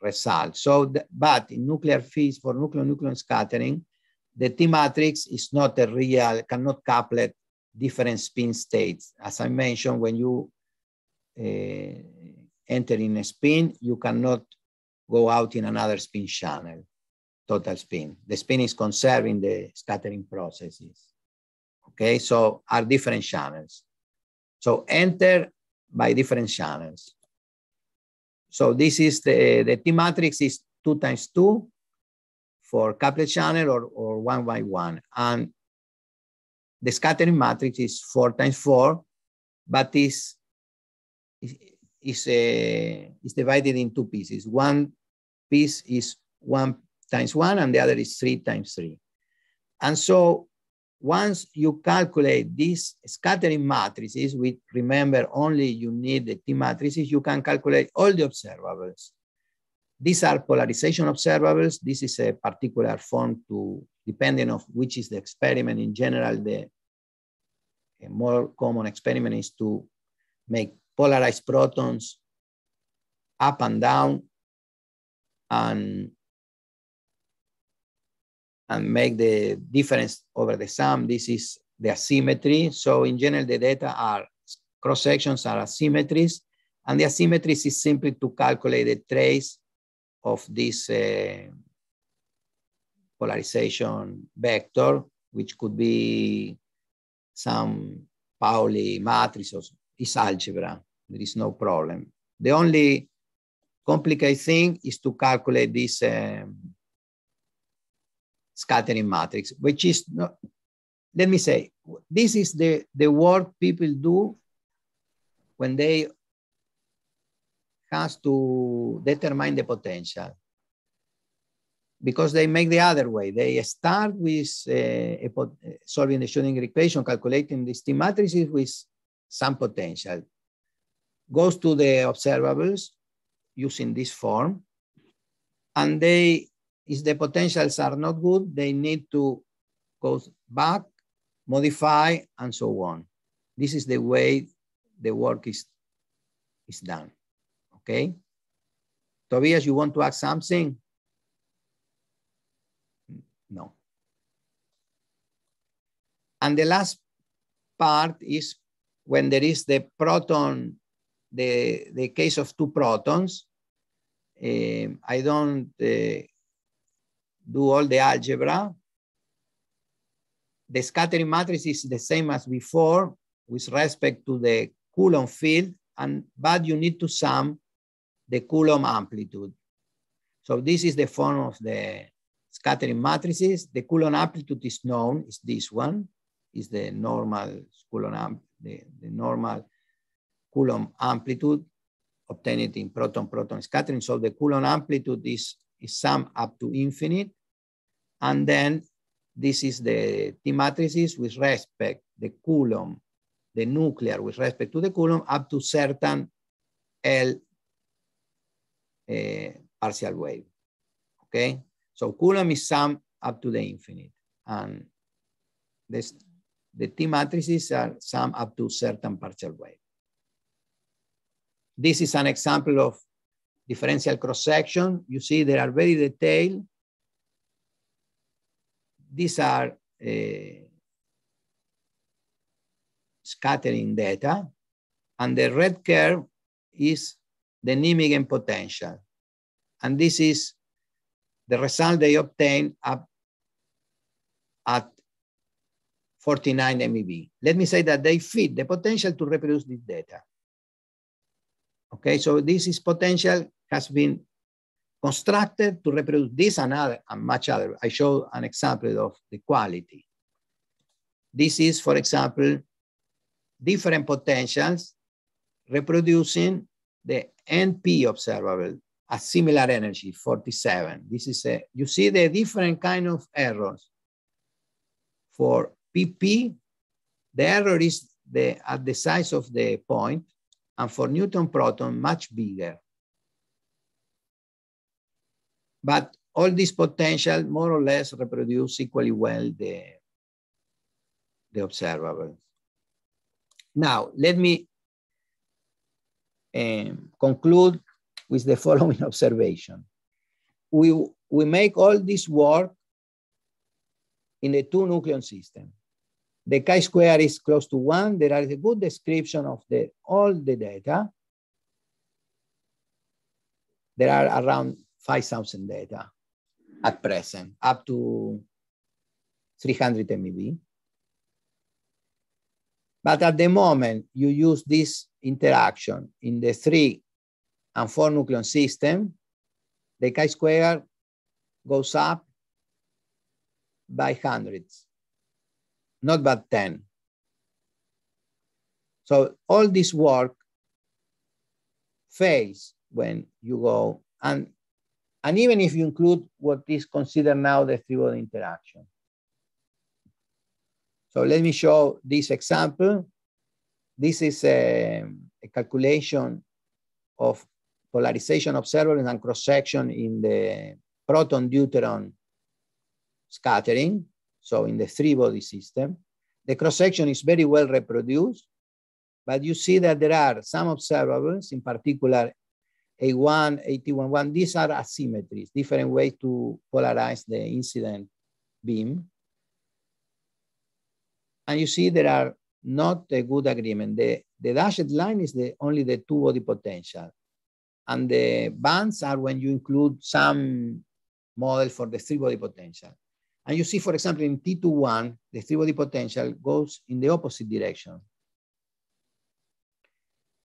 result. So, the, but in nuclear phase for nuclear nucleon scattering, the T matrix is not a real, cannot couple different spin states. As I mentioned, when you uh, enter in a spin, you cannot go out in another spin channel, total spin. The spin is conserving the scattering processes. Okay, so are different channels. So enter by different channels. So this is the, the T matrix is two times two for couplet channel or, or one by one. And the scattering matrix is four times four, but is is, uh, is divided in two pieces. One piece is one times one, and the other is three times three. And so once you calculate these scattering matrices, we remember only you need the T matrices, you can calculate all the observables. These are polarization observables. This is a particular form to, depending on which is the experiment in general, the more common experiment is to make polarized protons up and down and, and make the difference over the sum. This is the asymmetry. So in general, the data are cross sections are asymmetries and the asymmetries is simply to calculate the trace of this uh, polarization vector, which could be some Pauli matrices, is algebra. There is no problem. The only complicated thing is to calculate this um, scattering matrix, which is, not, let me say, this is the, the work people do when they has to determine the potential because they make the other way. They start with uh, uh solving the Schrodinger equation, calculating these T matrices with some potential goes to the observables using this form, and they, if the potentials are not good, they need to go back, modify, and so on. This is the way the work is, is done, okay? Tobias, you want to add something? No. And the last part is when there is the proton the, the case of two protons. Um, I don't uh, do all the algebra. The scattering matrix is the same as before with respect to the Coulomb field, and but you need to sum the Coulomb amplitude. So this is the form of the scattering matrices. The Coulomb amplitude is known, is this one, is the normal Coulomb, the, the normal Coulomb amplitude, obtained in proton-proton scattering. So the Coulomb amplitude is, is sum up to infinite. And then this is the T matrices with respect the Coulomb, the nuclear with respect to the Coulomb up to certain L uh, partial wave, okay? So Coulomb is sum up to the infinite. And this, the T matrices are sum up to certain partial wave. This is an example of differential cross-section. You see they are very detailed. These are uh, scattering data. And the red curve is the Nijmegen potential. And this is the result they obtain up at 49 MeV. Let me say that they fit the potential to reproduce this data. Okay, so this is potential has been constructed to reproduce this and other and much other. I show an example of the quality. This is, for example, different potentials reproducing the NP observable at similar energy, 47. This is a, you see the different kind of errors. For PP, the error is the, at the size of the point and for Newton proton much bigger. But all this potential more or less reproduce equally well the, the observables. Now, let me um, conclude with the following observation. We, we make all this work in a two-nucleon system. The chi-square is close to one. There is a good description of the, all the data. There are around 5,000 data at present, up to 300 MeV. But at the moment, you use this interaction in the three and four nucleon system, the chi-square goes up by hundreds not but 10. So all this work fails when you go and and even if you include what is considered now the three-body interaction. So let me show this example. This is a, a calculation of polarization observable and cross-section in the proton-deuteron scattering so in the three-body system. The cross-section is very well reproduced, but you see that there are some observables, in particular A1, AT11. These are asymmetries, different ways to polarize the incident beam. And you see there are not a good agreement. The, the dashed line is the, only the two-body potential. And the bands are when you include some model for the three-body potential. And you see, for example, in T21, the 3 body potential goes in the opposite direction.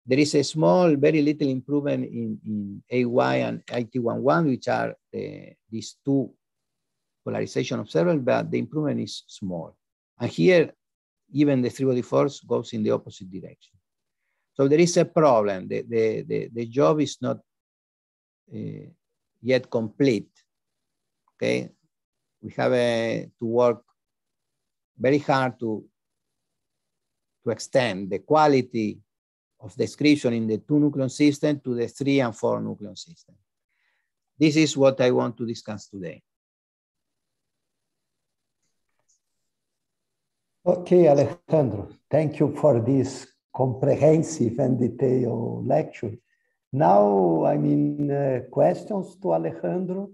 There is a small, very little improvement in, in AY and IT11, which are these two polarization observables. but the improvement is small. And here, even the 3 body force goes in the opposite direction. So there is a problem. The, the, the, the job is not uh, yet complete. Okay, we have uh, to work very hard to, to extend the quality of description in the two nucleon system to the three and four nucleon system. This is what I want to discuss today. Okay, Alejandro, thank you for this comprehensive and detailed lecture. Now, I mean, uh, questions to Alejandro?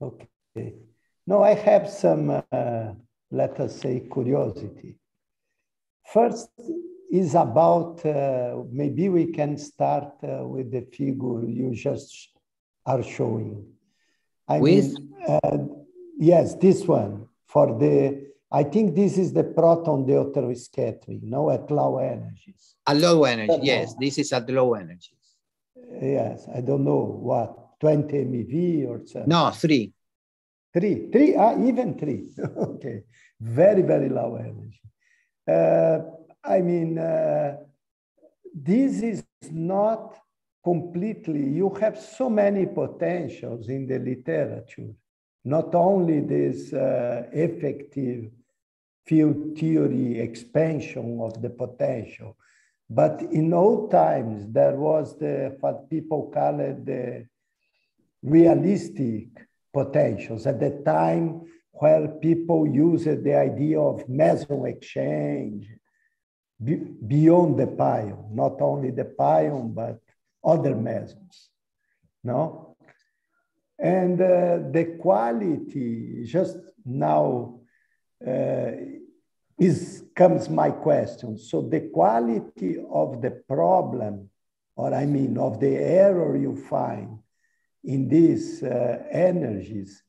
Okay. Now I have some, uh, let us say, curiosity. First is about, uh, maybe we can start uh, with the figure you just are showing. I with? Mean, uh, yes, this one for the, I think this is the proton deuterium scattering, no, at low energies. At low energy, yes, this is at low energies. Yes, I don't know what 20 MeV or something? No, three. Three, three, ah, even three. okay, very, very low energy. Uh, I mean, uh, this is not completely, you have so many potentials in the literature, not only this uh, effective field theory expansion of the potential, but in old times, there was the, what people call it the realistic potentials at the time where people used the idea of meson exchange be, beyond the pion, not only the pion, but other mesons. No? And uh, the quality, just now, uh, is, comes my question. So the quality of the problem, or I mean, of the error you find in these uh, energies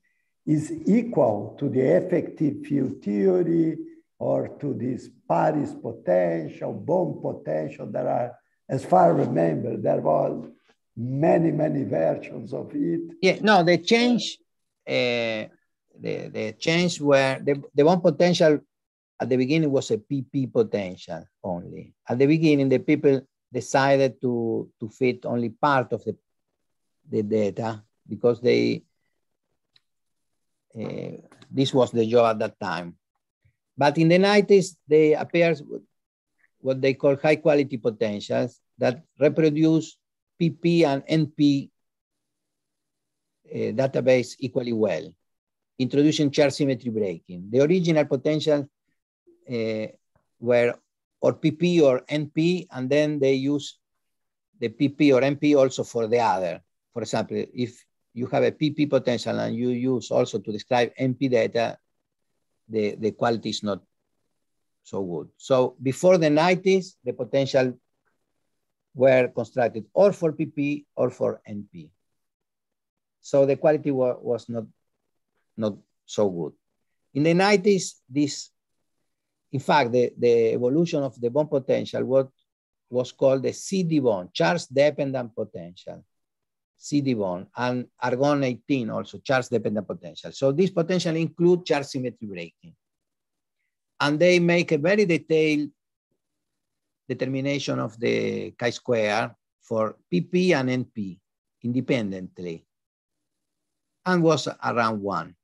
is equal to the effective field theory or to this Paris potential, bomb potential. There are, as far I remember, there was many, many versions of it. Yeah, no, the change, uh, the, the change where the, the Bohm potential at the beginning was a PP potential only. At the beginning, the people decided to, to fit only part of the the data because they, uh, this was the job at that time. But in the 90s, they appears what they call high quality potentials that reproduce PP and NP uh, database equally well, introducing charge symmetry breaking. The original potentials uh, were or PP or NP, and then they use the PP or NP also for the other for example, if you have a PP potential and you use also to describe MP data, the, the quality is not so good. So before the 90s, the potential were constructed or for PP or for NP. So the quality wa was not, not so good. In the 90s, this, in fact, the, the evolution of the bond potential what was called the CD bond, charge dependent potential. CD bond, and argon 18 also, charge dependent potential. So this potential include charge symmetry breaking. And they make a very detailed determination of the chi-square for PP and NP independently, and was around one.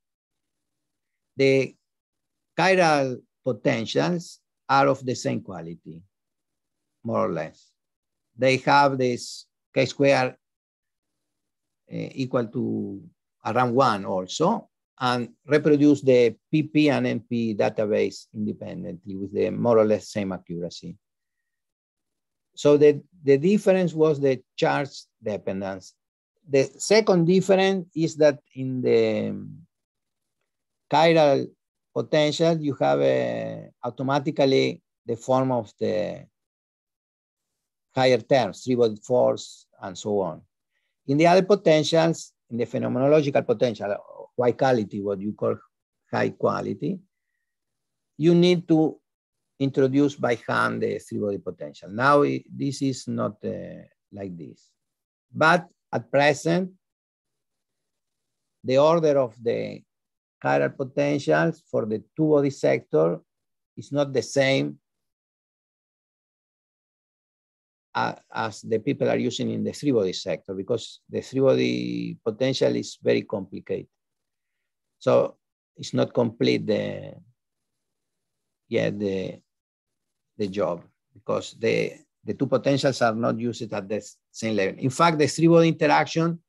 The chiral potentials are of the same quality, more or less. They have this chi-square Eh, equal to around one also, and reproduce the PP and NP database independently with the more or less same accuracy. So the, the difference was the charge dependence. The second difference is that in the chiral potential, you have a, eh, automatically the form of the higher terms, three body force, and so on. In the other potentials, in the phenomenological potential, high quality, what you call high quality, you need to introduce by hand the three body potential. Now, it, this is not uh, like this. But at present, the order of the chiral potentials for the two body sector is not the same as the people are using in the three-body sector because the three-body potential is very complicated. So it's not complete the, yeah, the, the job because the, the two potentials are not used at the same level. In fact, the three-body interaction,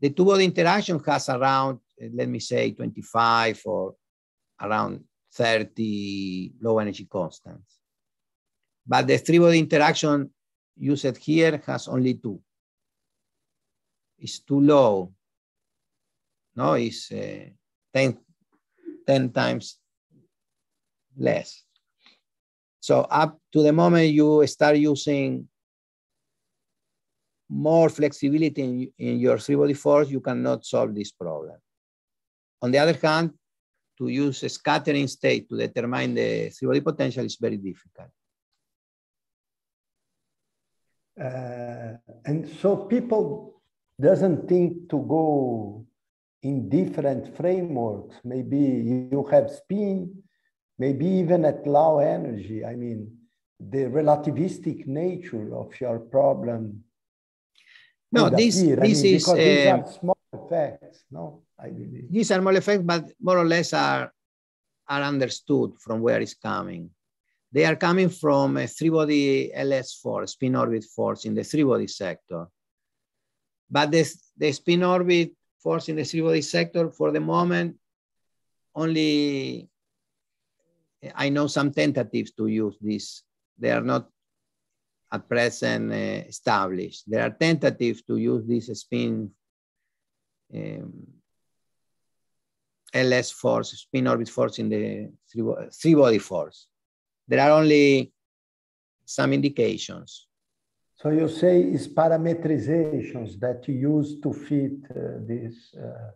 the two-body interaction has around, let me say 25 or around 30 low energy constants. But the three-body interaction used here has only two. It's too low. No, it's uh, 10, 10 times less. So up to the moment you start using more flexibility in, in your three body force, you cannot solve this problem. On the other hand, to use a scattering state to determine the three body potential is very difficult. Uh, and so people doesn't think to go in different frameworks. Maybe you have spin, maybe even at low energy. I mean, the relativistic nature of your problem. No, this, this mean, is. Uh, these eh, are small effects, no? I believe. These are small effects, but more or less are, are understood from where it's coming. They are coming from a three-body ls force, spin orbit force in the three-body sector. But this, the spin orbit force in the three-body sector, for the moment, only I know some tentatives to use this. They are not at present uh, established. There are tentatives to use this spin um, LS force, spin orbit force in the three, three body force. There are only some indications. So you say it's parametrizations that you use to fit uh, this uh,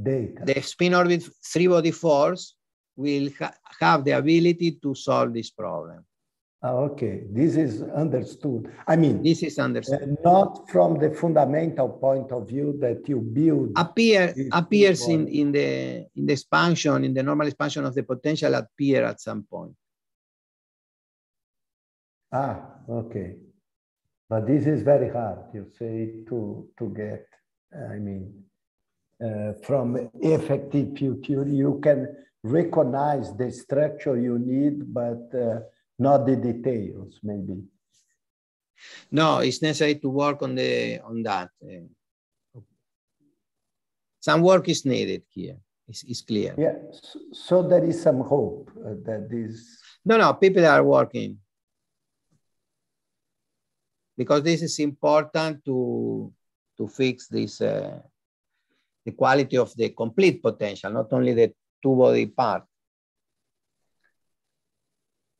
data. The spin orbit three body force will ha have the ability to solve this problem. Ah, okay, this is understood. I mean, this is understood. Uh, not from the fundamental point of view that you build. Appear, appears in, in, the, in the expansion, in the normal expansion of the potential, appear at some point. Ah, okay. But this is very hard, you say, to, to get, I mean, uh, from effective future, you can recognize the structure you need, but uh, not the details, maybe. No, it's necessary to work on the on that. Uh, some work is needed here. It's, it's clear. Yeah. So, so there is some hope uh, that this. No, no. People are working because this is important to, to fix this, uh, the quality of the complete potential, not only the two-body part.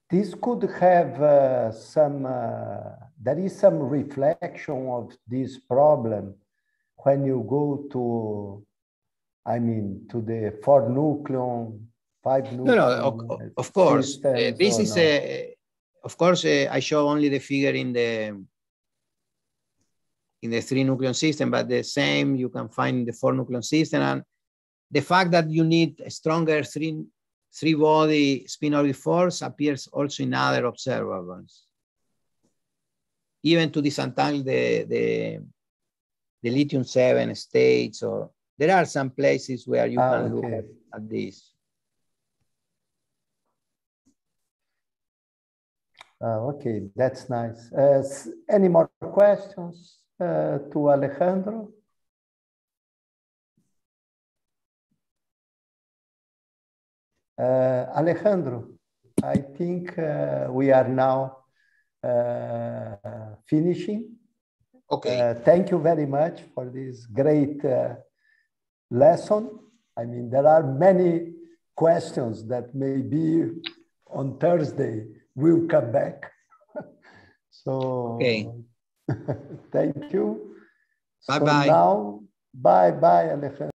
This could have uh, some, uh, there is some reflection of this problem when you go to, I mean, to the four nucleon, five nucleon. No, no, of, of course. Uh, this is no? a, uh, of course, uh, I show only the figure in the, in the three nucleon system, but the same you can find in the four nucleon system. And the fact that you need a stronger three, three body spin orbit force appears also in other observables. Even to disentangle the, the, the lithium seven states, or there are some places where you ah, can okay. look at, at this. Uh, okay, that's nice. Uh, any more questions? uh, eh, to Alejandro. Uh, Alejandro, I think uh, we are now finishing. Okay. thank you very much for this great lesson. I mean, there are many questions that maybe on Thursday we'll come back. so okay. Thank you. Bye-bye. now, bye-bye, Alejandro.